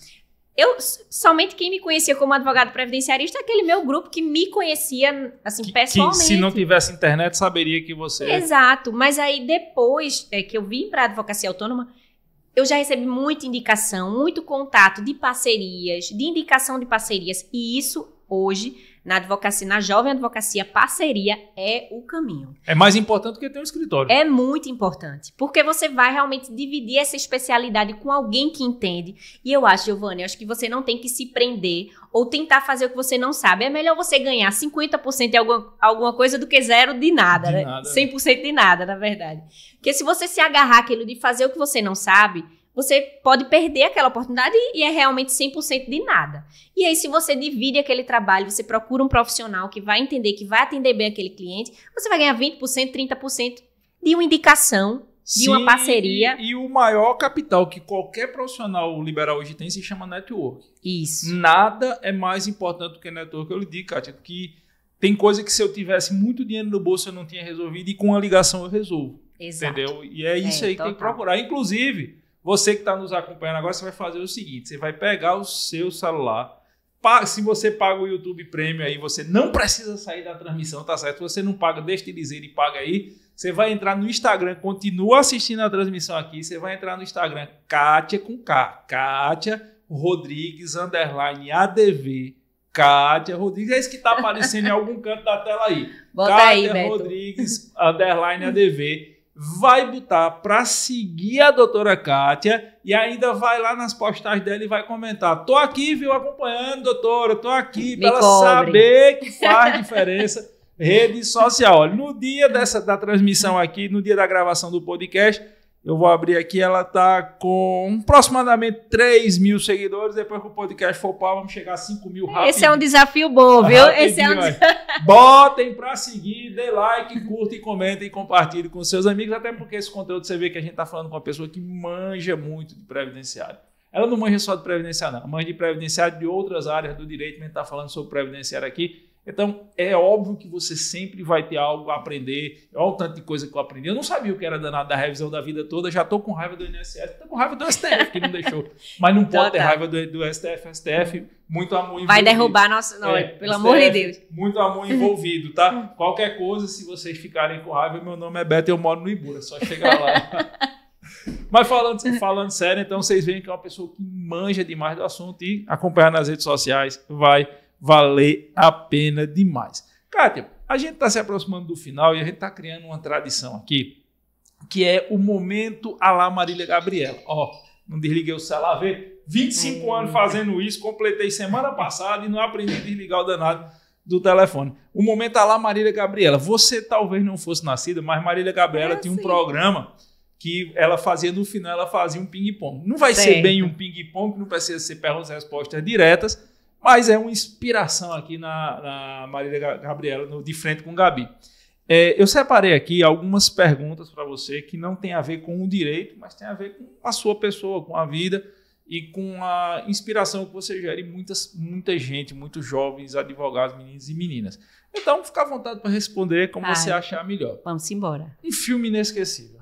eu somente quem me conhecia como advogado previdenciarista era é aquele meu grupo que me conhecia assim que, pessoalmente. Que se não tivesse internet saberia que você. É. Exato, mas aí depois é, que eu vim para advocacia autônoma, eu já recebi muita indicação, muito contato de parcerias, de indicação de parcerias e isso hoje na advocacia, na jovem advocacia, parceria é o caminho. É mais importante do que ter um escritório. É muito importante, porque você vai realmente dividir essa especialidade com alguém que entende. E eu acho, Giovanni, eu acho que você não tem que se prender ou tentar fazer o que você não sabe. É melhor você ganhar 50% de alguma, alguma coisa do que zero de nada, de né? Nada, 100% né? de nada, na verdade. Porque se você se agarrar aquilo de fazer o que você não sabe, você pode perder aquela oportunidade e é realmente 100% de nada. E aí, se você divide aquele trabalho, você procura um profissional que vai entender, que vai atender bem aquele cliente, você vai ganhar 20%, 30% de uma indicação, de Sim, uma parceria. E, e, o maior capital que qualquer profissional liberal hoje tem se chama network. Isso. Nada é mais importante do que network. Eu lhe digo, Kátia, que tem coisa que se eu tivesse muito dinheiro no bolso eu não tinha resolvido e com a ligação eu resolvo. Exato. Entendeu? E é, é isso é, aí que tem que procurar. Inclusive você que está nos acompanhando agora, você vai fazer o seguinte: você vai pegar o seu celular. Se você paga o YouTube Premium aí, você não precisa sair da transmissão, tá certo? Se você não paga, deixa ele, dizer e paga aí. Você vai entrar no Instagram, continua assistindo a transmissão aqui. Você vai entrar no Instagram, Kátia com K, Kátia Rodrigues, underline ADV. Kátia Rodrigues, é isso que está aparecendo em algum canto da tela aí. [LAUGHS] Bota Kátia aí, Rodrigues, underline ADV vai botar para seguir a doutora Kátia e ainda vai lá nas postagens dela e vai comentar. Tô aqui, viu, acompanhando, doutora, tô aqui para ela saber que [LAUGHS] faz diferença rede social. Olha, no dia dessa da transmissão aqui, no dia da gravação do podcast, eu vou abrir aqui, ela está com aproximadamente 3 mil seguidores. Depois que o podcast for pau, vamos chegar a 5 mil rápido. Esse é um desafio bom, viu? Rapidinho, Esse é um é. desafio. Botem para seguir, dê like, curtem, comentem, compartilhem com seus amigos. Até porque esse conteúdo você vê que a gente está falando com uma pessoa que manja muito de previdenciário. Ela não manja só de previdenciário, não. Manja de previdenciário de outras áreas do direito. A gente está falando sobre previdenciário aqui então, é óbvio que você sempre vai ter algo a aprender. Olha é o tanto de coisa que eu aprendi. Eu não sabia o que era danado da revisão da vida toda. Já estou com raiva do INSS. Estou com raiva do STF, que não deixou. [LAUGHS] Mas não então pode ter tá. raiva do, do STF. STF, muito amor envolvido. Vai derrubar nosso... Não, é, é pelo STF, amor de Deus. Muito amor envolvido, tá? Qualquer coisa, se vocês ficarem com raiva, meu nome é Beto e eu moro no Ibura. É só chegar lá. [LAUGHS] Mas falando, falando sério, então vocês veem que é uma pessoa que manja demais do assunto e acompanhar nas redes sociais vai valer a pena demais. Kátia, a gente está se aproximando do final e a gente está criando uma tradição aqui, que é o momento a lá Marília Gabriela. Ó, oh, não desliguei o celular, vê? 25 anos hum. fazendo isso, completei semana passada e não aprendi a desligar o danado do telefone. O momento a lá Marília Gabriela. Você talvez não fosse nascida, mas Marília Gabriela é tinha assim. um programa que ela fazia no final, ela fazia um ping-pong. Não vai certo. ser bem um ping-pong, não precisa ser perguntas e respostas diretas, mas é uma inspiração aqui na, na Gabriela, no, de frente com Gabi. É, eu separei aqui algumas perguntas para você que não tem a ver com o direito, mas tem a ver com a sua pessoa, com a vida e com a inspiração que você gera em muitas, muita gente, muitos jovens, advogados, meninos e meninas. Então, fica à vontade para responder como você achar melhor. Vamos embora. Um filme inesquecível.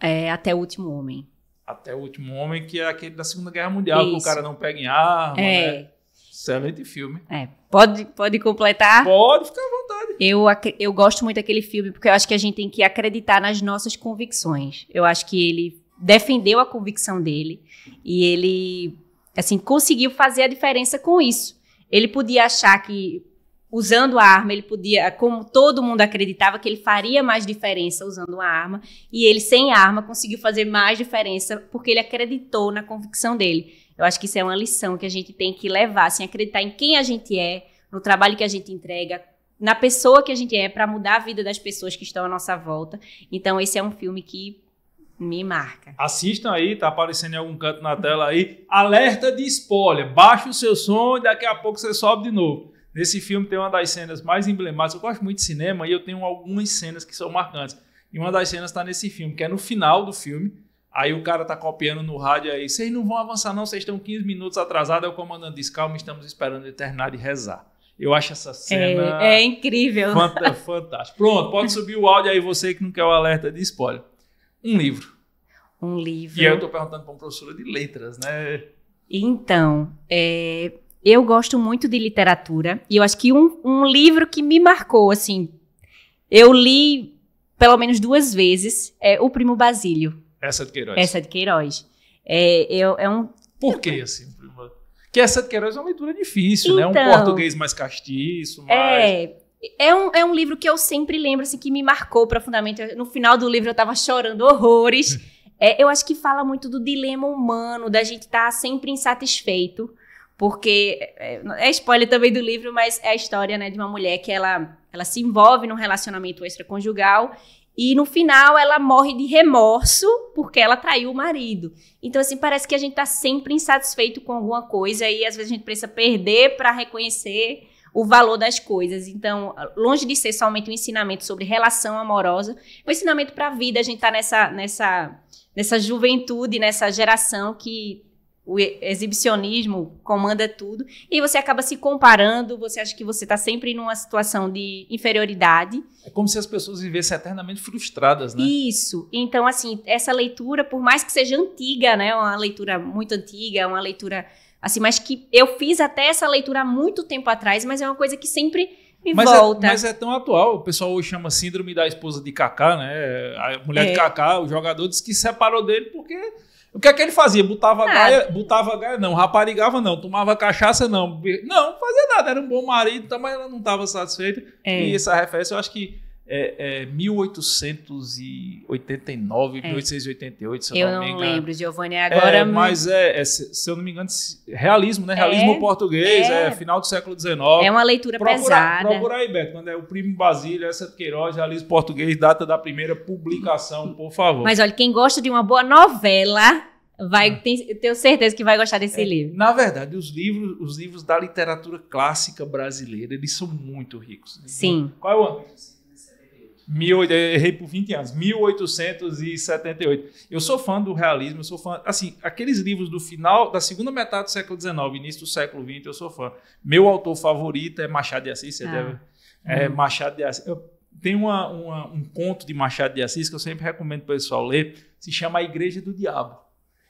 É Até o Último Homem. Até o Último Homem, que é aquele da Segunda Guerra Mundial, Isso. que o cara não pega em arma, é. né? Excelente filme. É. Pode, pode completar? Pode, ficar à vontade. Eu, eu gosto muito daquele filme, porque eu acho que a gente tem que acreditar nas nossas convicções. Eu acho que ele defendeu a convicção dele e ele, assim, conseguiu fazer a diferença com isso. Ele podia achar que usando a arma, ele podia, como todo mundo acreditava que ele faria mais diferença usando a arma, e ele sem arma conseguiu fazer mais diferença porque ele acreditou na convicção dele. Eu acho que isso é uma lição que a gente tem que levar, assim, acreditar em quem a gente é, no trabalho que a gente entrega, na pessoa que a gente é para mudar a vida das pessoas que estão à nossa volta. Então esse é um filme que me marca. Assistam aí, tá aparecendo em algum canto na tela aí. Alerta de spoiler. Baixa o seu som e daqui a pouco você sobe de novo. Nesse filme tem uma das cenas mais emblemáticas. Eu gosto muito de cinema e eu tenho algumas cenas que são marcantes. E uma das cenas está nesse filme, que é no final do filme. Aí o cara tá copiando no rádio aí, vocês não vão avançar não, vocês estão 15 minutos atrasados. Aí o comandante diz, calma, estamos esperando ele terminar de rezar. Eu acho essa cena... É, é incrível. [LAUGHS] fantástico. Pronto, pode subir o áudio aí, você que não quer o alerta de spoiler. Um livro. Um livro. E aí eu tô perguntando para uma professora de letras, né? Então, é, eu gosto muito de literatura e eu acho que um, um livro que me marcou, assim, eu li pelo menos duas vezes, é O Primo Basílio. Essa é de Queiroz. Essa é de Queiroz. É, eu, é um... Por que, assim, prima? Que essa de Queiroz é uma leitura difícil, então, né? Um então. português mais castiço, é, mais... É... É um, é um livro que eu sempre lembro, assim, que me marcou profundamente. No final do livro eu tava chorando horrores. [LAUGHS] É, eu acho que fala muito do dilema humano, da gente estar tá sempre insatisfeito porque é, é spoiler também do livro, mas é a história né, de uma mulher que ela, ela se envolve num relacionamento extraconjugal e no final ela morre de remorso porque ela traiu o marido. Então, assim, parece que a gente está sempre insatisfeito com alguma coisa e às vezes a gente precisa perder para reconhecer o valor das coisas. Então, longe de ser somente um ensinamento sobre relação amorosa, é um ensinamento para a vida. A gente está nessa, nessa, nessa juventude, nessa geração que o exibicionismo comanda tudo, e você acaba se comparando, você acha que você está sempre numa situação de inferioridade. É como se as pessoas vivessem eternamente frustradas, né? Isso. Então, assim, essa leitura, por mais que seja antiga, né, uma leitura muito antiga, uma leitura assim, mas que eu fiz até essa leitura há muito tempo atrás, mas é uma coisa que sempre me mas é, volta. É, mas é tão atual, o pessoal hoje chama síndrome da esposa de Kaká, né? A mulher é. de Kaká, o jogador disse que separou dele porque o que é que ele fazia? Botava nada. gaia, botava gaia, não, raparigava não, tomava cachaça não. Não, fazia nada, era um bom marido, então, mas ela não estava satisfeita. É. E essa referência, eu acho que é, é 1889, é. 1888, se eu, eu não, me engano. Eu não lembro, Giovanni, é, agora... É, mas, é, é, se eu não me engano, realismo, né? Realismo é. português, é. é. final do século XIX. É uma leitura procura, pesada. Procura aí, Beto, quando é o Primo Basílio, essa de Queiroz, realismo português, data da primeira publicação, por favor. Mas olha, quem gosta de uma boa novela... Vai, ah. tem, tenho certeza que vai gostar desse é, livro. Na verdade, os livros, os livros da literatura clássica brasileira, eles são muito ricos. Sim. Qual é o ano? Mil, errei por 20 anos, 1878. Eu sou fã do realismo, eu sou fã. Assim, aqueles livros do final, da segunda metade do século XIX, início do século XX, eu sou fã. Meu autor favorito é Machado de Assis, você ah. deve. É, hum. Machado de Assis. Eu, tem uma, uma, um conto de Machado de Assis que eu sempre recomendo para o pessoal ler, se chama A Igreja do Diabo.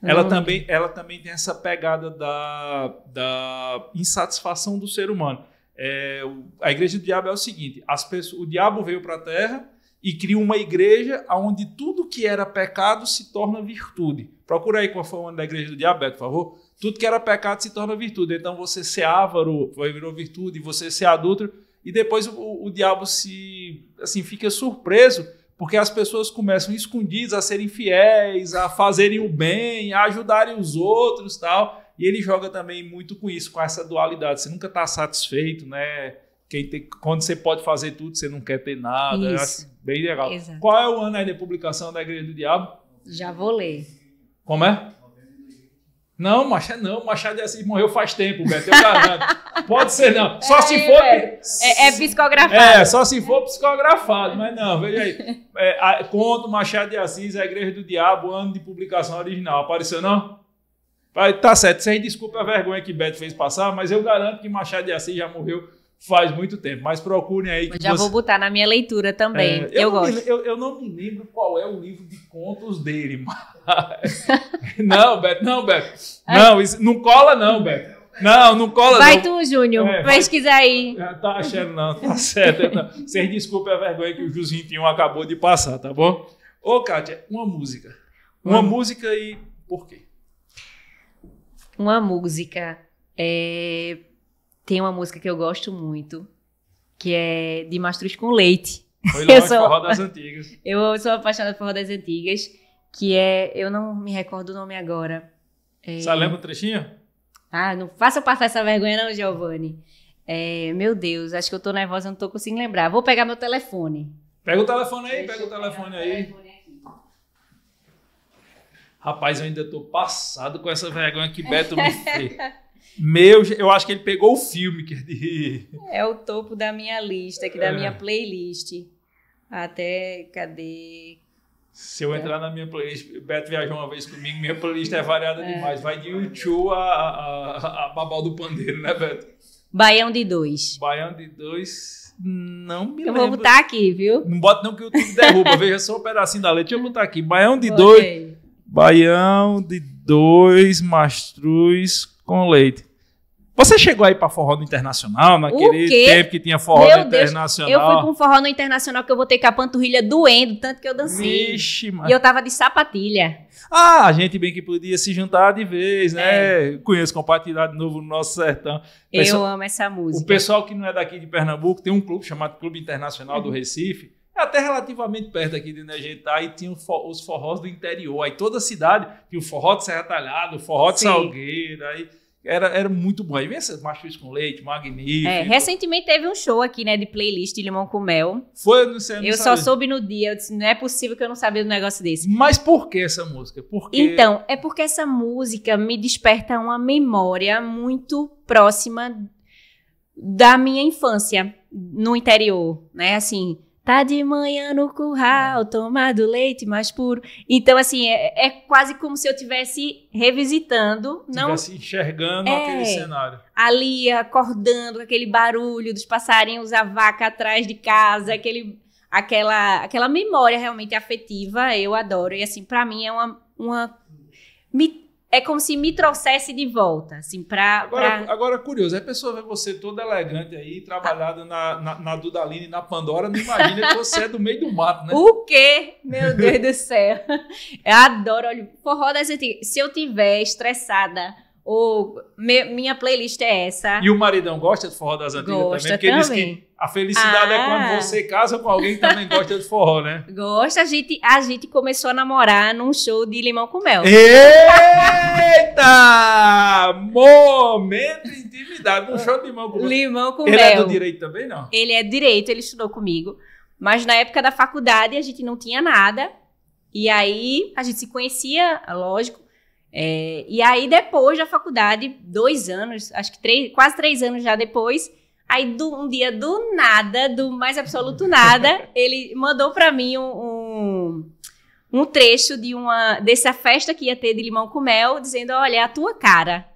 Ela, hum. também, ela também tem essa pegada da, da insatisfação do ser humano. É, a igreja do diabo é o seguinte: pessoas, o diabo veio para a terra e cria uma igreja onde tudo que era pecado se torna virtude. Procura aí qual foi o nome da igreja do diabo, por favor. Tudo que era pecado se torna virtude. Então você ser ávaro virou virtude, você ser adulto e depois o, o diabo se assim fica surpreso porque as pessoas começam escondidas a serem fiéis, a fazerem o bem, a ajudarem os outros, tal. E ele joga também muito com isso, com essa dualidade. Você nunca está satisfeito, né? Tem, quando você pode fazer tudo, você não quer ter nada. Isso. acho bem legal. Exato. Qual é o ano aí de publicação da Igreja do Diabo? Já vou ler. Como é? Não, Machado não. Machado de é Assis morreu faz tempo, Beto. Eu garanto. [LAUGHS] Pode ser, não. Só é, se for. É, é, é, psicografado. É, só se for psicografado, mas não, veja aí. É, a, conto Machado de Assis, a Igreja do Diabo, ano de publicação original. Apareceu, não? Vai, tá certo, vocês desculpa a vergonha que Beto fez passar, mas eu garanto que Machado de Assis já morreu faz muito tempo. Mas procurem aí. Que já você... vou botar na minha leitura também. É, eu, eu gosto. Me, eu, eu, não me lembro qual é o livro de contos dele. Mas... [LAUGHS] não, Beto, não, Beto. Não, isso, não cola, não, Beto. Não, não cola. Vai não. tu, Júnior. É, pesquisa aí. Tá achando, não, tá certo. Não. Vocês desculpa é a vergonha que o Juzinho 21 acabou de passar, tá bom? Ô, Kátia, uma música. Uma hum. música e por quê? Uma música. É... Tem uma música que eu gosto muito, que é de Mastruz com Leite. Foi [LAUGHS] eu sou... Forró das Antigas. eu sou apaixonada por Forró das Antigas, que é. Eu não me recordo o nome agora. É... Só lembra o um trechinho? Ah, não faça passar essa vergonha, não, Giovanni. É... Meu Deus, acho que eu tô nervosa, não tô conseguindo lembrar. Vou pegar meu telefone. Pega o telefone aí, Deixa pega o telefone aí. O telefone Rapaz, eu ainda tô passado com essa vergonha que Beto me fez. Meu, eu acho que ele pegou o filme que é [LAUGHS] É o topo da minha lista, aqui da é. minha playlist. Até cadê? Se eu entrar na minha playlist, o Beto viajou uma vez comigo, minha playlist é variada é. demais. Vai de YouTube a, a, a, a Babal do Pandeiro, né, Beto? Baião de dois. Baião de dois. Não me lembro. Eu vou botar aqui, viu? Não bota não que o YouTube derruba. Veja só um pedacinho da letra. Deixa eu botar aqui. Baião de okay. dois. Baião de dois mastruz com leite. Você chegou aí para forró no internacional, naquele tempo que tinha forró Meu no Deus, internacional? Eu fui para forró no internacional que eu voltei com a panturrilha doendo, tanto que eu dancei. Vixe, mas... E eu tava de sapatilha. Ah, a gente bem que podia se juntar de vez, né? É. Conheço Compatibilidade Novo no nosso sertão. eu amo essa música. O pessoal que não é daqui de Pernambuco tem um clube chamado Clube Internacional uhum. do Recife é até relativamente perto aqui de onde a gente tá, e tinha os forrós do interior. Aí toda a cidade tinha o forró de Serra Talhada, o forró de Sim. aí era, era muito bom. Aí vem essas machus com leite, magnífico. É, recentemente teve um show aqui, né, de playlist de limão com mel. Foi, eu não sei, eu, não eu só soube no dia, eu disse, não é possível que eu não sabia do negócio desse. Mas por que essa música? Porque... Então, é porque essa música me desperta uma memória muito próxima da minha infância no interior, né, assim Tá de manhã no curral, é. tomado leite mais puro. Então, assim, é, é quase como se eu tivesse revisitando. Não... Tivesse enxergando é, aquele cenário. Ali, acordando, com aquele barulho dos passarinhos, a vaca atrás de casa, aquele, aquela, aquela memória realmente afetiva, eu adoro. E, assim, para mim é uma, uma me é como se me trouxesse de volta, assim, pra... Agora, pra... agora curioso, a pessoa vê você toda elegante aí, trabalhada na, na, na Dudaline e na Pandora, não imagina que você é do meio do mato, né? [LAUGHS] O quê? Meu Deus do céu! [LAUGHS] Eu adoro, olha, forró das antigas. Se eu tiver estressada ou me, minha playlist é essa. E o maridão gosta de forró das antigas gosta também? Porque também. diz que a felicidade ah. é quando ah. você casa com alguém que também gosta de forró, né? Gosta, a gente, a gente começou a namorar num show de limão com mel. Eita! Momento de intimidade, num show de limão com mel. Limão com ele é mel. Ele é do direito também, não? Ele é direito, ele estudou comigo. Mas na época da faculdade a gente não tinha nada. E aí a gente se conhecia, lógico. É, e aí, depois da faculdade, dois anos, acho que três, quase três anos já depois, aí do, um dia do nada, do mais absoluto nada, [LAUGHS] ele mandou para mim um, um, um, trecho de uma dessa festa que ia ter de limão com mel, dizendo: Olha, é a tua cara.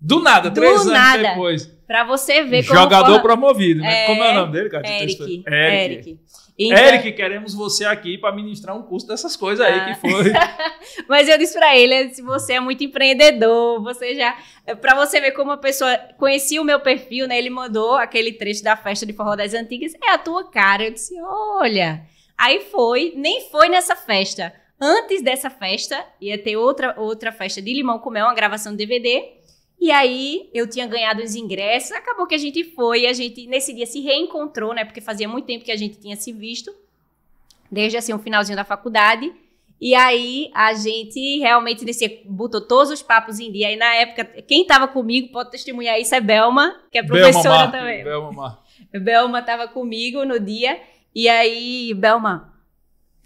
Do nada, do três nada, anos depois. Pra você ver como. Jogador promovido, né? É, como é o é, nome dele, cara? Eric. Eric. Eric. Então... Eric, queremos você aqui para ministrar um curso dessas coisas aí ah. que foi. [LAUGHS] Mas eu disse para ele, se você é muito empreendedor, você já, para você ver como a pessoa conhecia o meu perfil, né? Ele mandou aquele trecho da festa de forró das antigas, é a tua cara. Eu disse, olha. Aí foi, nem foi nessa festa. Antes dessa festa ia ter outra outra festa de limão com mel, uma gravação de DVD. E aí eu tinha ganhado os ingressos, acabou que a gente foi, a gente nesse dia se reencontrou, né? Porque fazia muito tempo que a gente tinha se visto, desde assim o um finalzinho da faculdade. E aí a gente realmente nesse, botou todos os papos em dia. E na época, quem estava comigo, pode testemunhar isso, é Belma, que é professora Belma também. Belma Belma estava comigo no dia. E aí, Belma,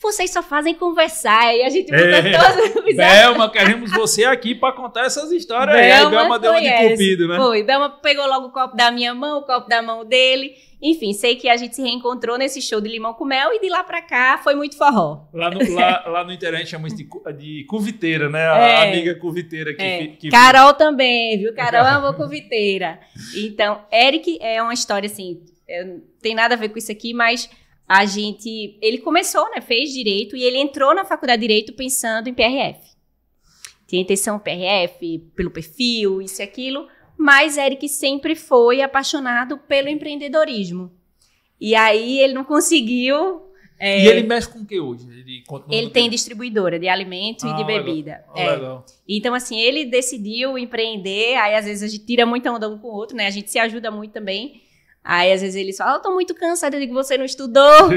vocês só fazem conversar e a gente muda é, todos os Belma, queremos você aqui para contar essas histórias Belma aí. Belma deu uma de cupido, né? Foi, Belma pegou logo o copo da minha mão, o copo da mão dele. Enfim, sei que a gente se reencontrou nesse show de Limão com Mel e de lá para cá foi muito forró. Lá no, lá, [LAUGHS] lá no Internet chamamos de, de cuviteira, né? A é, amiga cuviteira que, é. que, Carol também, viu? Carol é amou [LAUGHS] cuviteira. Então, Eric é uma história assim, tem nada a ver com isso aqui, mas a gente. Ele começou, né? Fez direito e ele entrou na faculdade de direito pensando em PRF. Tinha intenção PRF, pelo perfil, isso e aquilo, mas Eric sempre foi apaixonado pelo empreendedorismo. E aí ele não conseguiu. É... E ele mexe com o que hoje? Ele, ele tem distribuidora de alimento ah, e de ah, bebida. Ah, é. Legal. É. Então, assim, ele decidiu empreender, aí às vezes a gente tira muita onda um com o outro, né? A gente se ajuda muito também. Aí às vezes eles falam, oh, eu tô muito cansada, eu digo, você não estudou. [LAUGHS]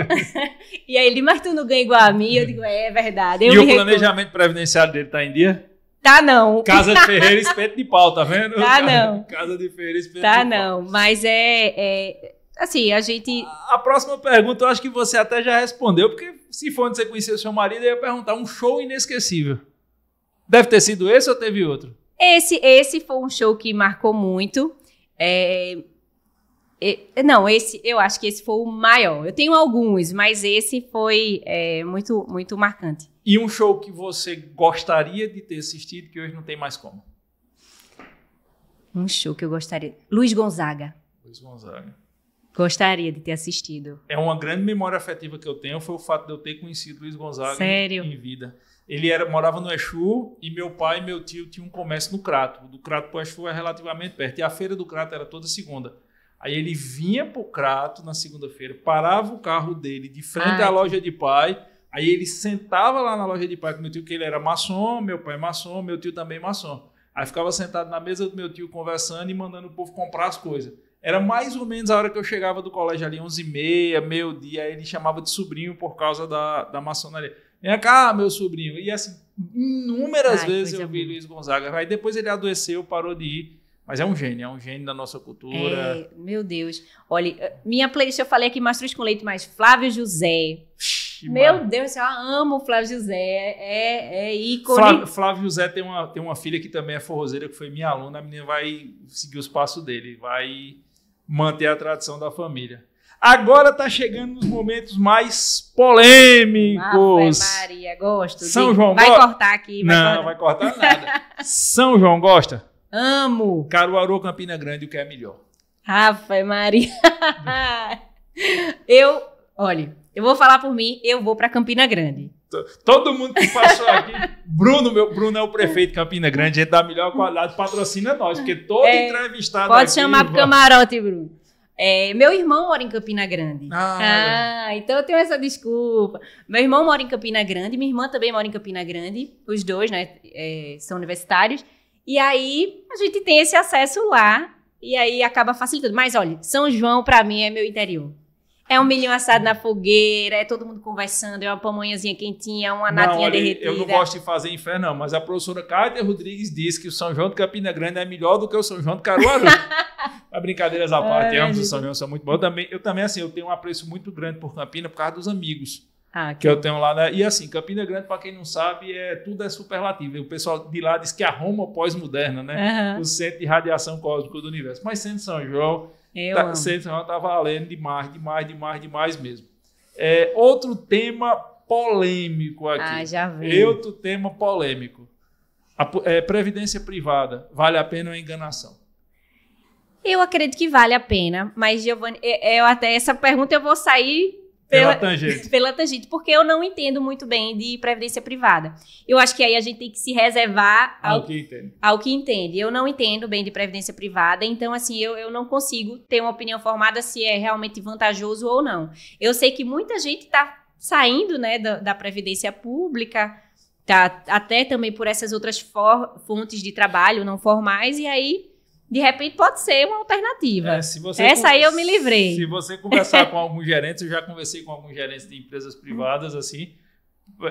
[LAUGHS] e aí ele, mas tu não ganha igual a mim. Eu digo, é, é verdade. Eu e o planejamento previdenciário dele tá em dia? Tá não. [LAUGHS] Casa de Ferreira, espeto de pau, tá vendo? Tá não. Casa de Ferreira, espeto tá de pau. Tá não, mas é, é... Assim, a gente... A, a próxima pergunta eu acho que você até já respondeu, porque se for onde você conheceu seu marido, eu ia perguntar, um show inesquecível. Deve ter sido esse ou teve outro? Esse, esse foi um show que marcou muito. É, não, esse eu acho que esse foi o maior. Eu tenho alguns, mas esse foi é, muito, muito marcante. E um show que você gostaria de ter assistido que hoje não tem mais como? Um show que eu gostaria. Luiz Gonzaga. Luiz Gonzaga. Gostaria de ter assistido. É uma grande memória afetiva que eu tenho foi o fato de eu ter conhecido Luiz Gonzaga Sério? em vida. Ele era, morava no Exu e meu pai e meu tio tinham um comércio no Crato. Do Crato para o Exu é relativamente perto. E a feira do Crato era toda segunda. Aí ele vinha pro Crato na segunda-feira, parava o carro dele de frente Ai. à loja de pai. Aí ele sentava lá na loja de pai com meu tio, que ele era maçom, meu pai maçom, meu tio também maçom. Aí ficava sentado na mesa do meu tio conversando e mandando o povo comprar as coisas. Era mais ou menos a hora que eu chegava do colégio ali, 11h30, meio-dia. Aí ele chamava de sobrinho por causa da, da maçonaria. Vem cá, meu sobrinho. E assim, inúmeras Ai, vezes eu vi bom. Luiz Gonzaga. Aí depois ele adoeceu, parou de ir. Mas é um gênio, é um gênio da nossa cultura. É, meu Deus. Olha, eh, minha playlist eu falei aqui Mastruz com Leite, mas Flávio José. Que meu Deus, eu amo o Flávio José. É, é ícone. Flávio, Flávio, José tem uma, tem uma filha que também é forrozeira, que foi minha aluna. A menina vai seguir os passos dele, vai manter a tradição da família. Agora tá chegando nos momentos mais polêmicos. Ave Maria, gosto. São João Vai go... cortar aqui. Vai Não, cortar. vai cortar nada. [LAUGHS] São João gosta? Amo. Caruaru, Campina Grande, o que é melhor? Rafa é Maria. [LAUGHS] eu, olha, eu vou falar por mim, eu vou para Campina Grande. Todo mundo que passou aqui, Bruno, meu Bruno é o prefeito de Campina Grande, é da melhor qualidade, patrocina nós, porque todo é, entrevistado Pode aqui, chamar pro camarote, Bruno. É, meu irmão mora em Campina Grande. Ah, ah, então eu tenho essa desculpa. Meu irmão mora em Campina Grande, minha irmã também mora em Campina Grande. Os dois, né, é, são universitários. E aí a gente tem esse acesso lá e aí acaba facilitando. Mas olha, São João para mim é meu interior. É um milhão assado na fogueira, é todo mundo conversando, é uma pamonhazinha quentinha, é uma não, olha, derretida. Eu não gosto de fazer inferno, não, mas a professora Cátia Rodrigues disse que o São João de Campina Grande é melhor do que o São João de Caruaru. [LAUGHS] mas brincadeiras à parte, ambos os São João são muito bons. Eu também, eu também, assim, eu tenho um apreço muito grande por Campina por causa dos amigos. Ah, que... que... eu tenho lá. Né? E assim, Campina Grande, para quem não sabe, é tudo é superlativo. O pessoal de lá diz que é a Roma pós-moderna, né? Uhum. O centro de radiação cósmica do universo. Mas centro São João, tá, centro São João está valendo demais, demais, demais, demais mesmo. É, outro tema polêmico aqui. Ah, já vi. Outro tema polêmico. A, é, previdência privada, vale a pena ou é enganação? Eu acredito que vale a pena, mas Giovanni, eu, é, é, eu até essa pergunta eu vou sair pela, pela, tangente. [LAUGHS] Pela tangente, porque eu não entendo muito bem de previdência privada. Eu acho que aí a gente tem que se reservar ao, ao, que, entende. ao que entende. Eu não entendo bem de previdência privada, então, assim, eu, eu não consigo ter uma opinião formada se é realmente vantajoso ou não. Eu sei que muita gente está saindo né, da, da previdência pública, tá, até também por essas outras fontes de trabalho não formais, e aí de repente pode ser uma alternativa. É, Essa aí eu me livrei. Se você conversar [LAUGHS] com alguns gerentes, eu já conversei com alguns gerentes de empresas privadas, assim,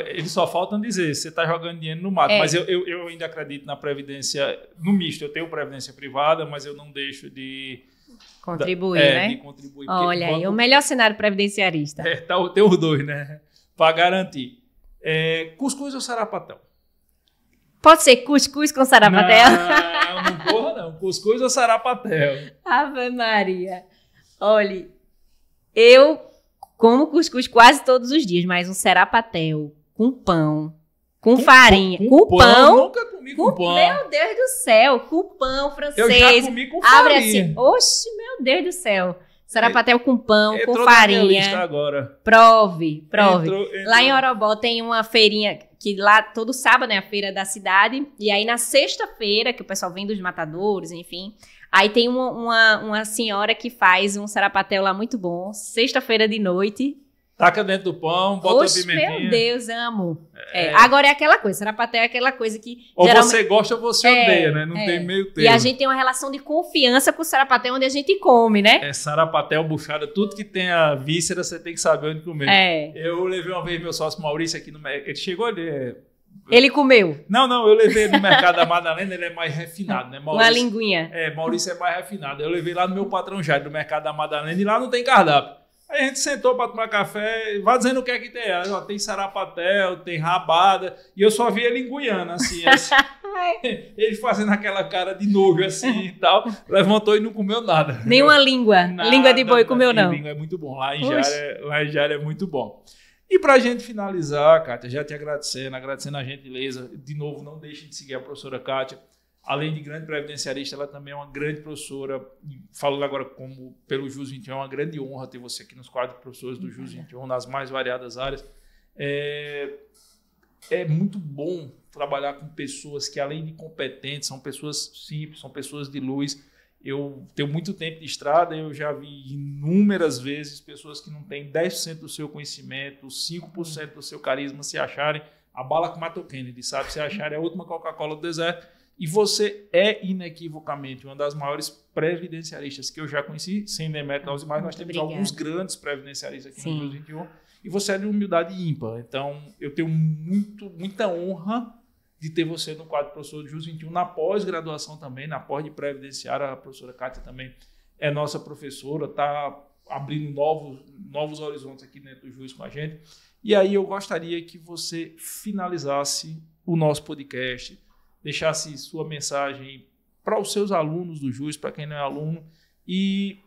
eles só faltam dizer, você está jogando dinheiro no mato. É. Mas eu, eu, eu, ainda acredito na previdência, no misto, eu tenho previdência privada, mas eu não deixo de... Contribuir, da, é, né? De contribuir. Olha aí, o melhor cenário previdenciarista. É, tá, tem os [LAUGHS] dois, né? Para garantir. É, cuscuz ou sarapatão? Pode ser cuscuz com sarapatão. Não, não vou Cuscuz ou sarapatel? Ave Maria. Olhe, eu como cuscuz quase todos os dias, mas um serapatel com pão, com, com farinha, com, com, com pão, pão. Nunca comi com, pão. Meu Deus do céu, com pão francês. Eu já comi com farinha. Abre assim, oxe, meu Deus do céu. Serapatel com pão, entrou com farinha. Na minha lista agora. Prove, prove. Entrou, entrou. Lá em Orobó tem uma feirinha que lá todo sábado é a feira da cidade, e aí na sexta-feira, que o pessoal vem dos matadores, enfim, aí tem uma, uma, uma senhora que faz um sarapatel lá muito bom, sexta-feira de noite, Taca dentro do pão, bota Oxe, pimentinha. meu Deus, amo. É. É. Agora é aquela coisa, sarapatel é aquela coisa que... Ou geralmente... você gosta ou você é, odeia, né? Não é. tem meio termo. E a gente tem uma relação de confiança com o sarapatel, onde a gente come, né? É, sarapatel, buchada, tudo que tem a víscera, você tem que saber onde comer. É. Eu levei uma vez meu sócio Maurício aqui no... Ele chegou ali... É- ele comeu? Não, não, eu levei no mercado da Madalena, ele é mais refinado, né? [LAUGHS] Maurício, uma linguinha. É, Maurício é mais refinado. Eu levei lá no meu patrão Jair, do mercado da Madalena, e lá não tem cardápio. Aí a gente sentou para tomar café, vai dizendo o que é que tem. Ó, tem sarapatel, tem rabada. E eu só vi ele enguiando, assim. [LAUGHS] ele [LAUGHS] fazendo aquela cara de nojo, assim e tal. Levantou e não comeu nada. Nenhuma eu, língua. Nada, língua de boi comeu, não. Língua é muito bom. Lá em, Jara, é, lá em Jária é muito bom. E para a gente finalizar, Kátia, já te agradecendo, agradecendo a gentileza. De novo, não deixe de seguir a professora Kátia além de grande previdenciarista, ela também é uma grande professora. Falando agora como pelo JUS 21, é uma grande honra ter você aqui nos quadros professores do JUS 21, nas mais variadas áreas. É, é muito bom trabalhar com pessoas que, além de competentes, são pessoas simples, são pessoas de luz. Eu tenho muito tempo de estrada, eu já vi inúmeras vezes pessoas que não têm 10% do seu conhecimento, 5% do seu carisma se acharem a bala com Mato Kennedy, sabe? Se acharem a última Coca-Cola do deserto e você é inequivocamente uma das maiores previdenciaristas que eu já conheci, sem demérito aos demais, nós temos obrigada. alguns grandes previdenciaristas aqui Sim. no Brasil 21, e você é de humildade ímpar. Então, eu tenho muito, muita honra de ter você no quadro professor de Jus 21, na pós-graduação também, na pós de previdenciária, a professora Kátia também é nossa professora, está abrindo novos, novos horizontes aqui dentro do Jus com a gente. E aí eu gostaria que você finalizasse o nosso podcast deixasse sua mensagem para os seus alunos do Juiz, para quem não é aluno. E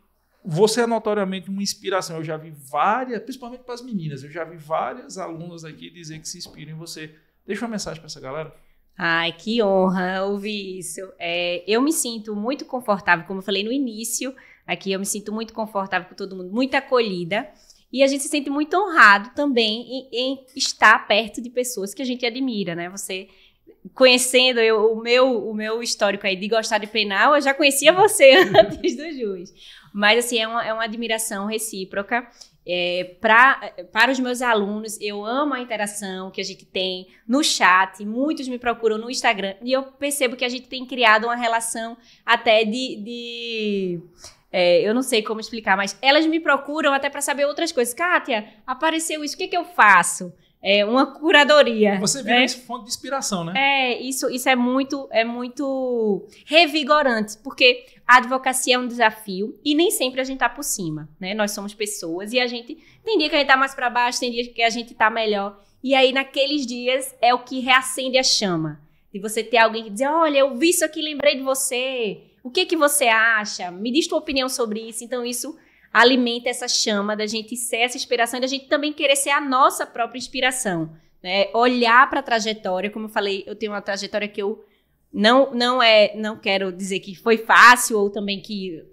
você é notoriamente uma inspiração. Eu já vi várias, principalmente para as meninas, eu já vi várias alunas aqui dizer que se inspiram em você. Deixa uma mensagem para essa galera. Ai, que honra ouvir isso. É, eu me sinto muito confortável, como eu falei no início aqui, eu me sinto muito confortável com todo mundo, muito acolhida. E a gente se sente muito honrado também em, em estar perto de pessoas que a gente admira, né? Você conhecendo eu, o, meu, o meu histórico aí de gostar de penal, eu já conhecia você [LAUGHS] antes do juiz. Mas, assim, é uma, é uma admiração recíproca. É, pra, para os meus alunos, eu amo a interação que a gente tem no chat, muitos me procuram no Instagram, e eu percebo que a gente tem criado uma relação até de. de é, eu não sei como explicar, mas elas me procuram até para saber outras coisas. Kátia, apareceu isso, o que, que eu faço? é, uma curadoria. Você vira né? isso fonte de inspiração, né? É, isso, isso é muito é muito revigorante, porque a advocacia é um desafio e nem sempre a gente tá por cima, né? Nós somos pessoas e a gente tem dia que a gente tá mais para baixo, tem dia que a gente tá melhor. E aí naqueles dias é o que reacende a chama. De você ter alguém que diz: "Olha, eu vi isso aqui, lembrei de você. O que que você acha? Me diz tua opinião sobre isso". Então isso alimenta essa chama da gente ser essa inspiração e da gente também querer ser a nossa própria inspiração. Né? Olhar para a trajetória, como eu falei, eu tenho uma trajetória que eu não, não é, não quero dizer que foi fácil ou também que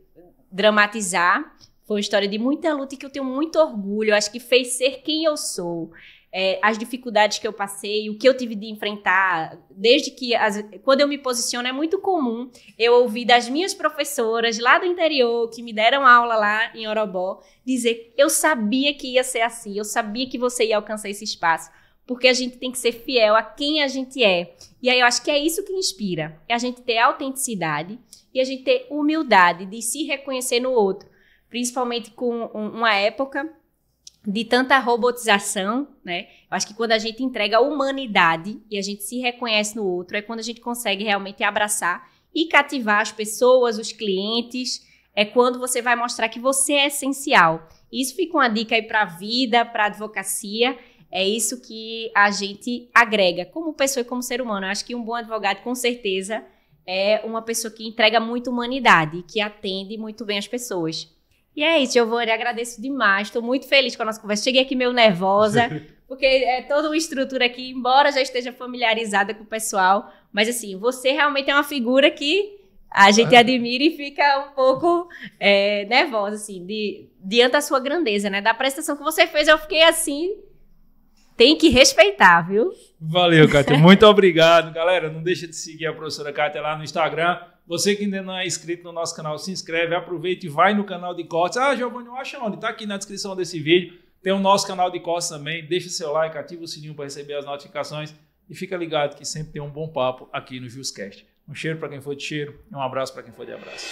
dramatizar. Foi uma história de muita luta e que eu tenho muito orgulho. Eu acho que fez ser quem eu sou é, as dificuldades que eu passei, o que eu tive de enfrentar, desde que as, quando eu me posiciono é muito comum eu ouvir das minhas professoras lá do interior que me deram aula lá em Orobó dizer eu sabia que ia ser assim, eu sabia que você ia alcançar esse espaço, porque a gente tem que ser fiel a quem a gente é. E aí eu acho que é isso que inspira, é a gente ter autenticidade e a gente ter humildade de se reconhecer no outro, principalmente com uma época de tanta robotização, né? Eu acho que quando a gente entrega a humanidade e a gente se reconhece no outro, é quando a gente consegue realmente abraçar e cativar as pessoas, os clientes, é quando você vai mostrar que você é essencial. Isso fica uma dica aí para a vida, para a advocacia. É isso que a gente agrega como pessoa e como ser humano. Eu acho que um bom advogado, com certeza, é uma pessoa que entrega muita humanidade, que atende muito bem as pessoas. E é isso, Giovana, agradeço demais. Estou muito feliz com a nossa conversa. Cheguei aqui meio nervosa, [LAUGHS] porque é toda uma estrutura aqui, embora já esteja familiarizada com o pessoal. Mas assim, você realmente é uma figura que a gente ah. admira e fica um pouco é, nervosa, assim, de, diante da sua grandeza, né? Da prestação que você fez, eu fiquei assim. Tem que respeitar, viu? Valeu, Cátia. Muito [LAUGHS] obrigado, galera. Não deixa de seguir a professora Cátia lá no Instagram você que ainda não é inscrito no nosso canal, se inscreve, aproveita e vai no canal de cortes. Ah, Giovanni, acha onde? Está aqui na descrição desse vídeo. Tem o nosso canal de cortes também. Deixa seu like, ativa o sininho para receber as notificações e fica ligado que sempre tem um bom papo aqui no JusCast. Um cheiro para quem for de cheiro e um abraço para quem for de abraço.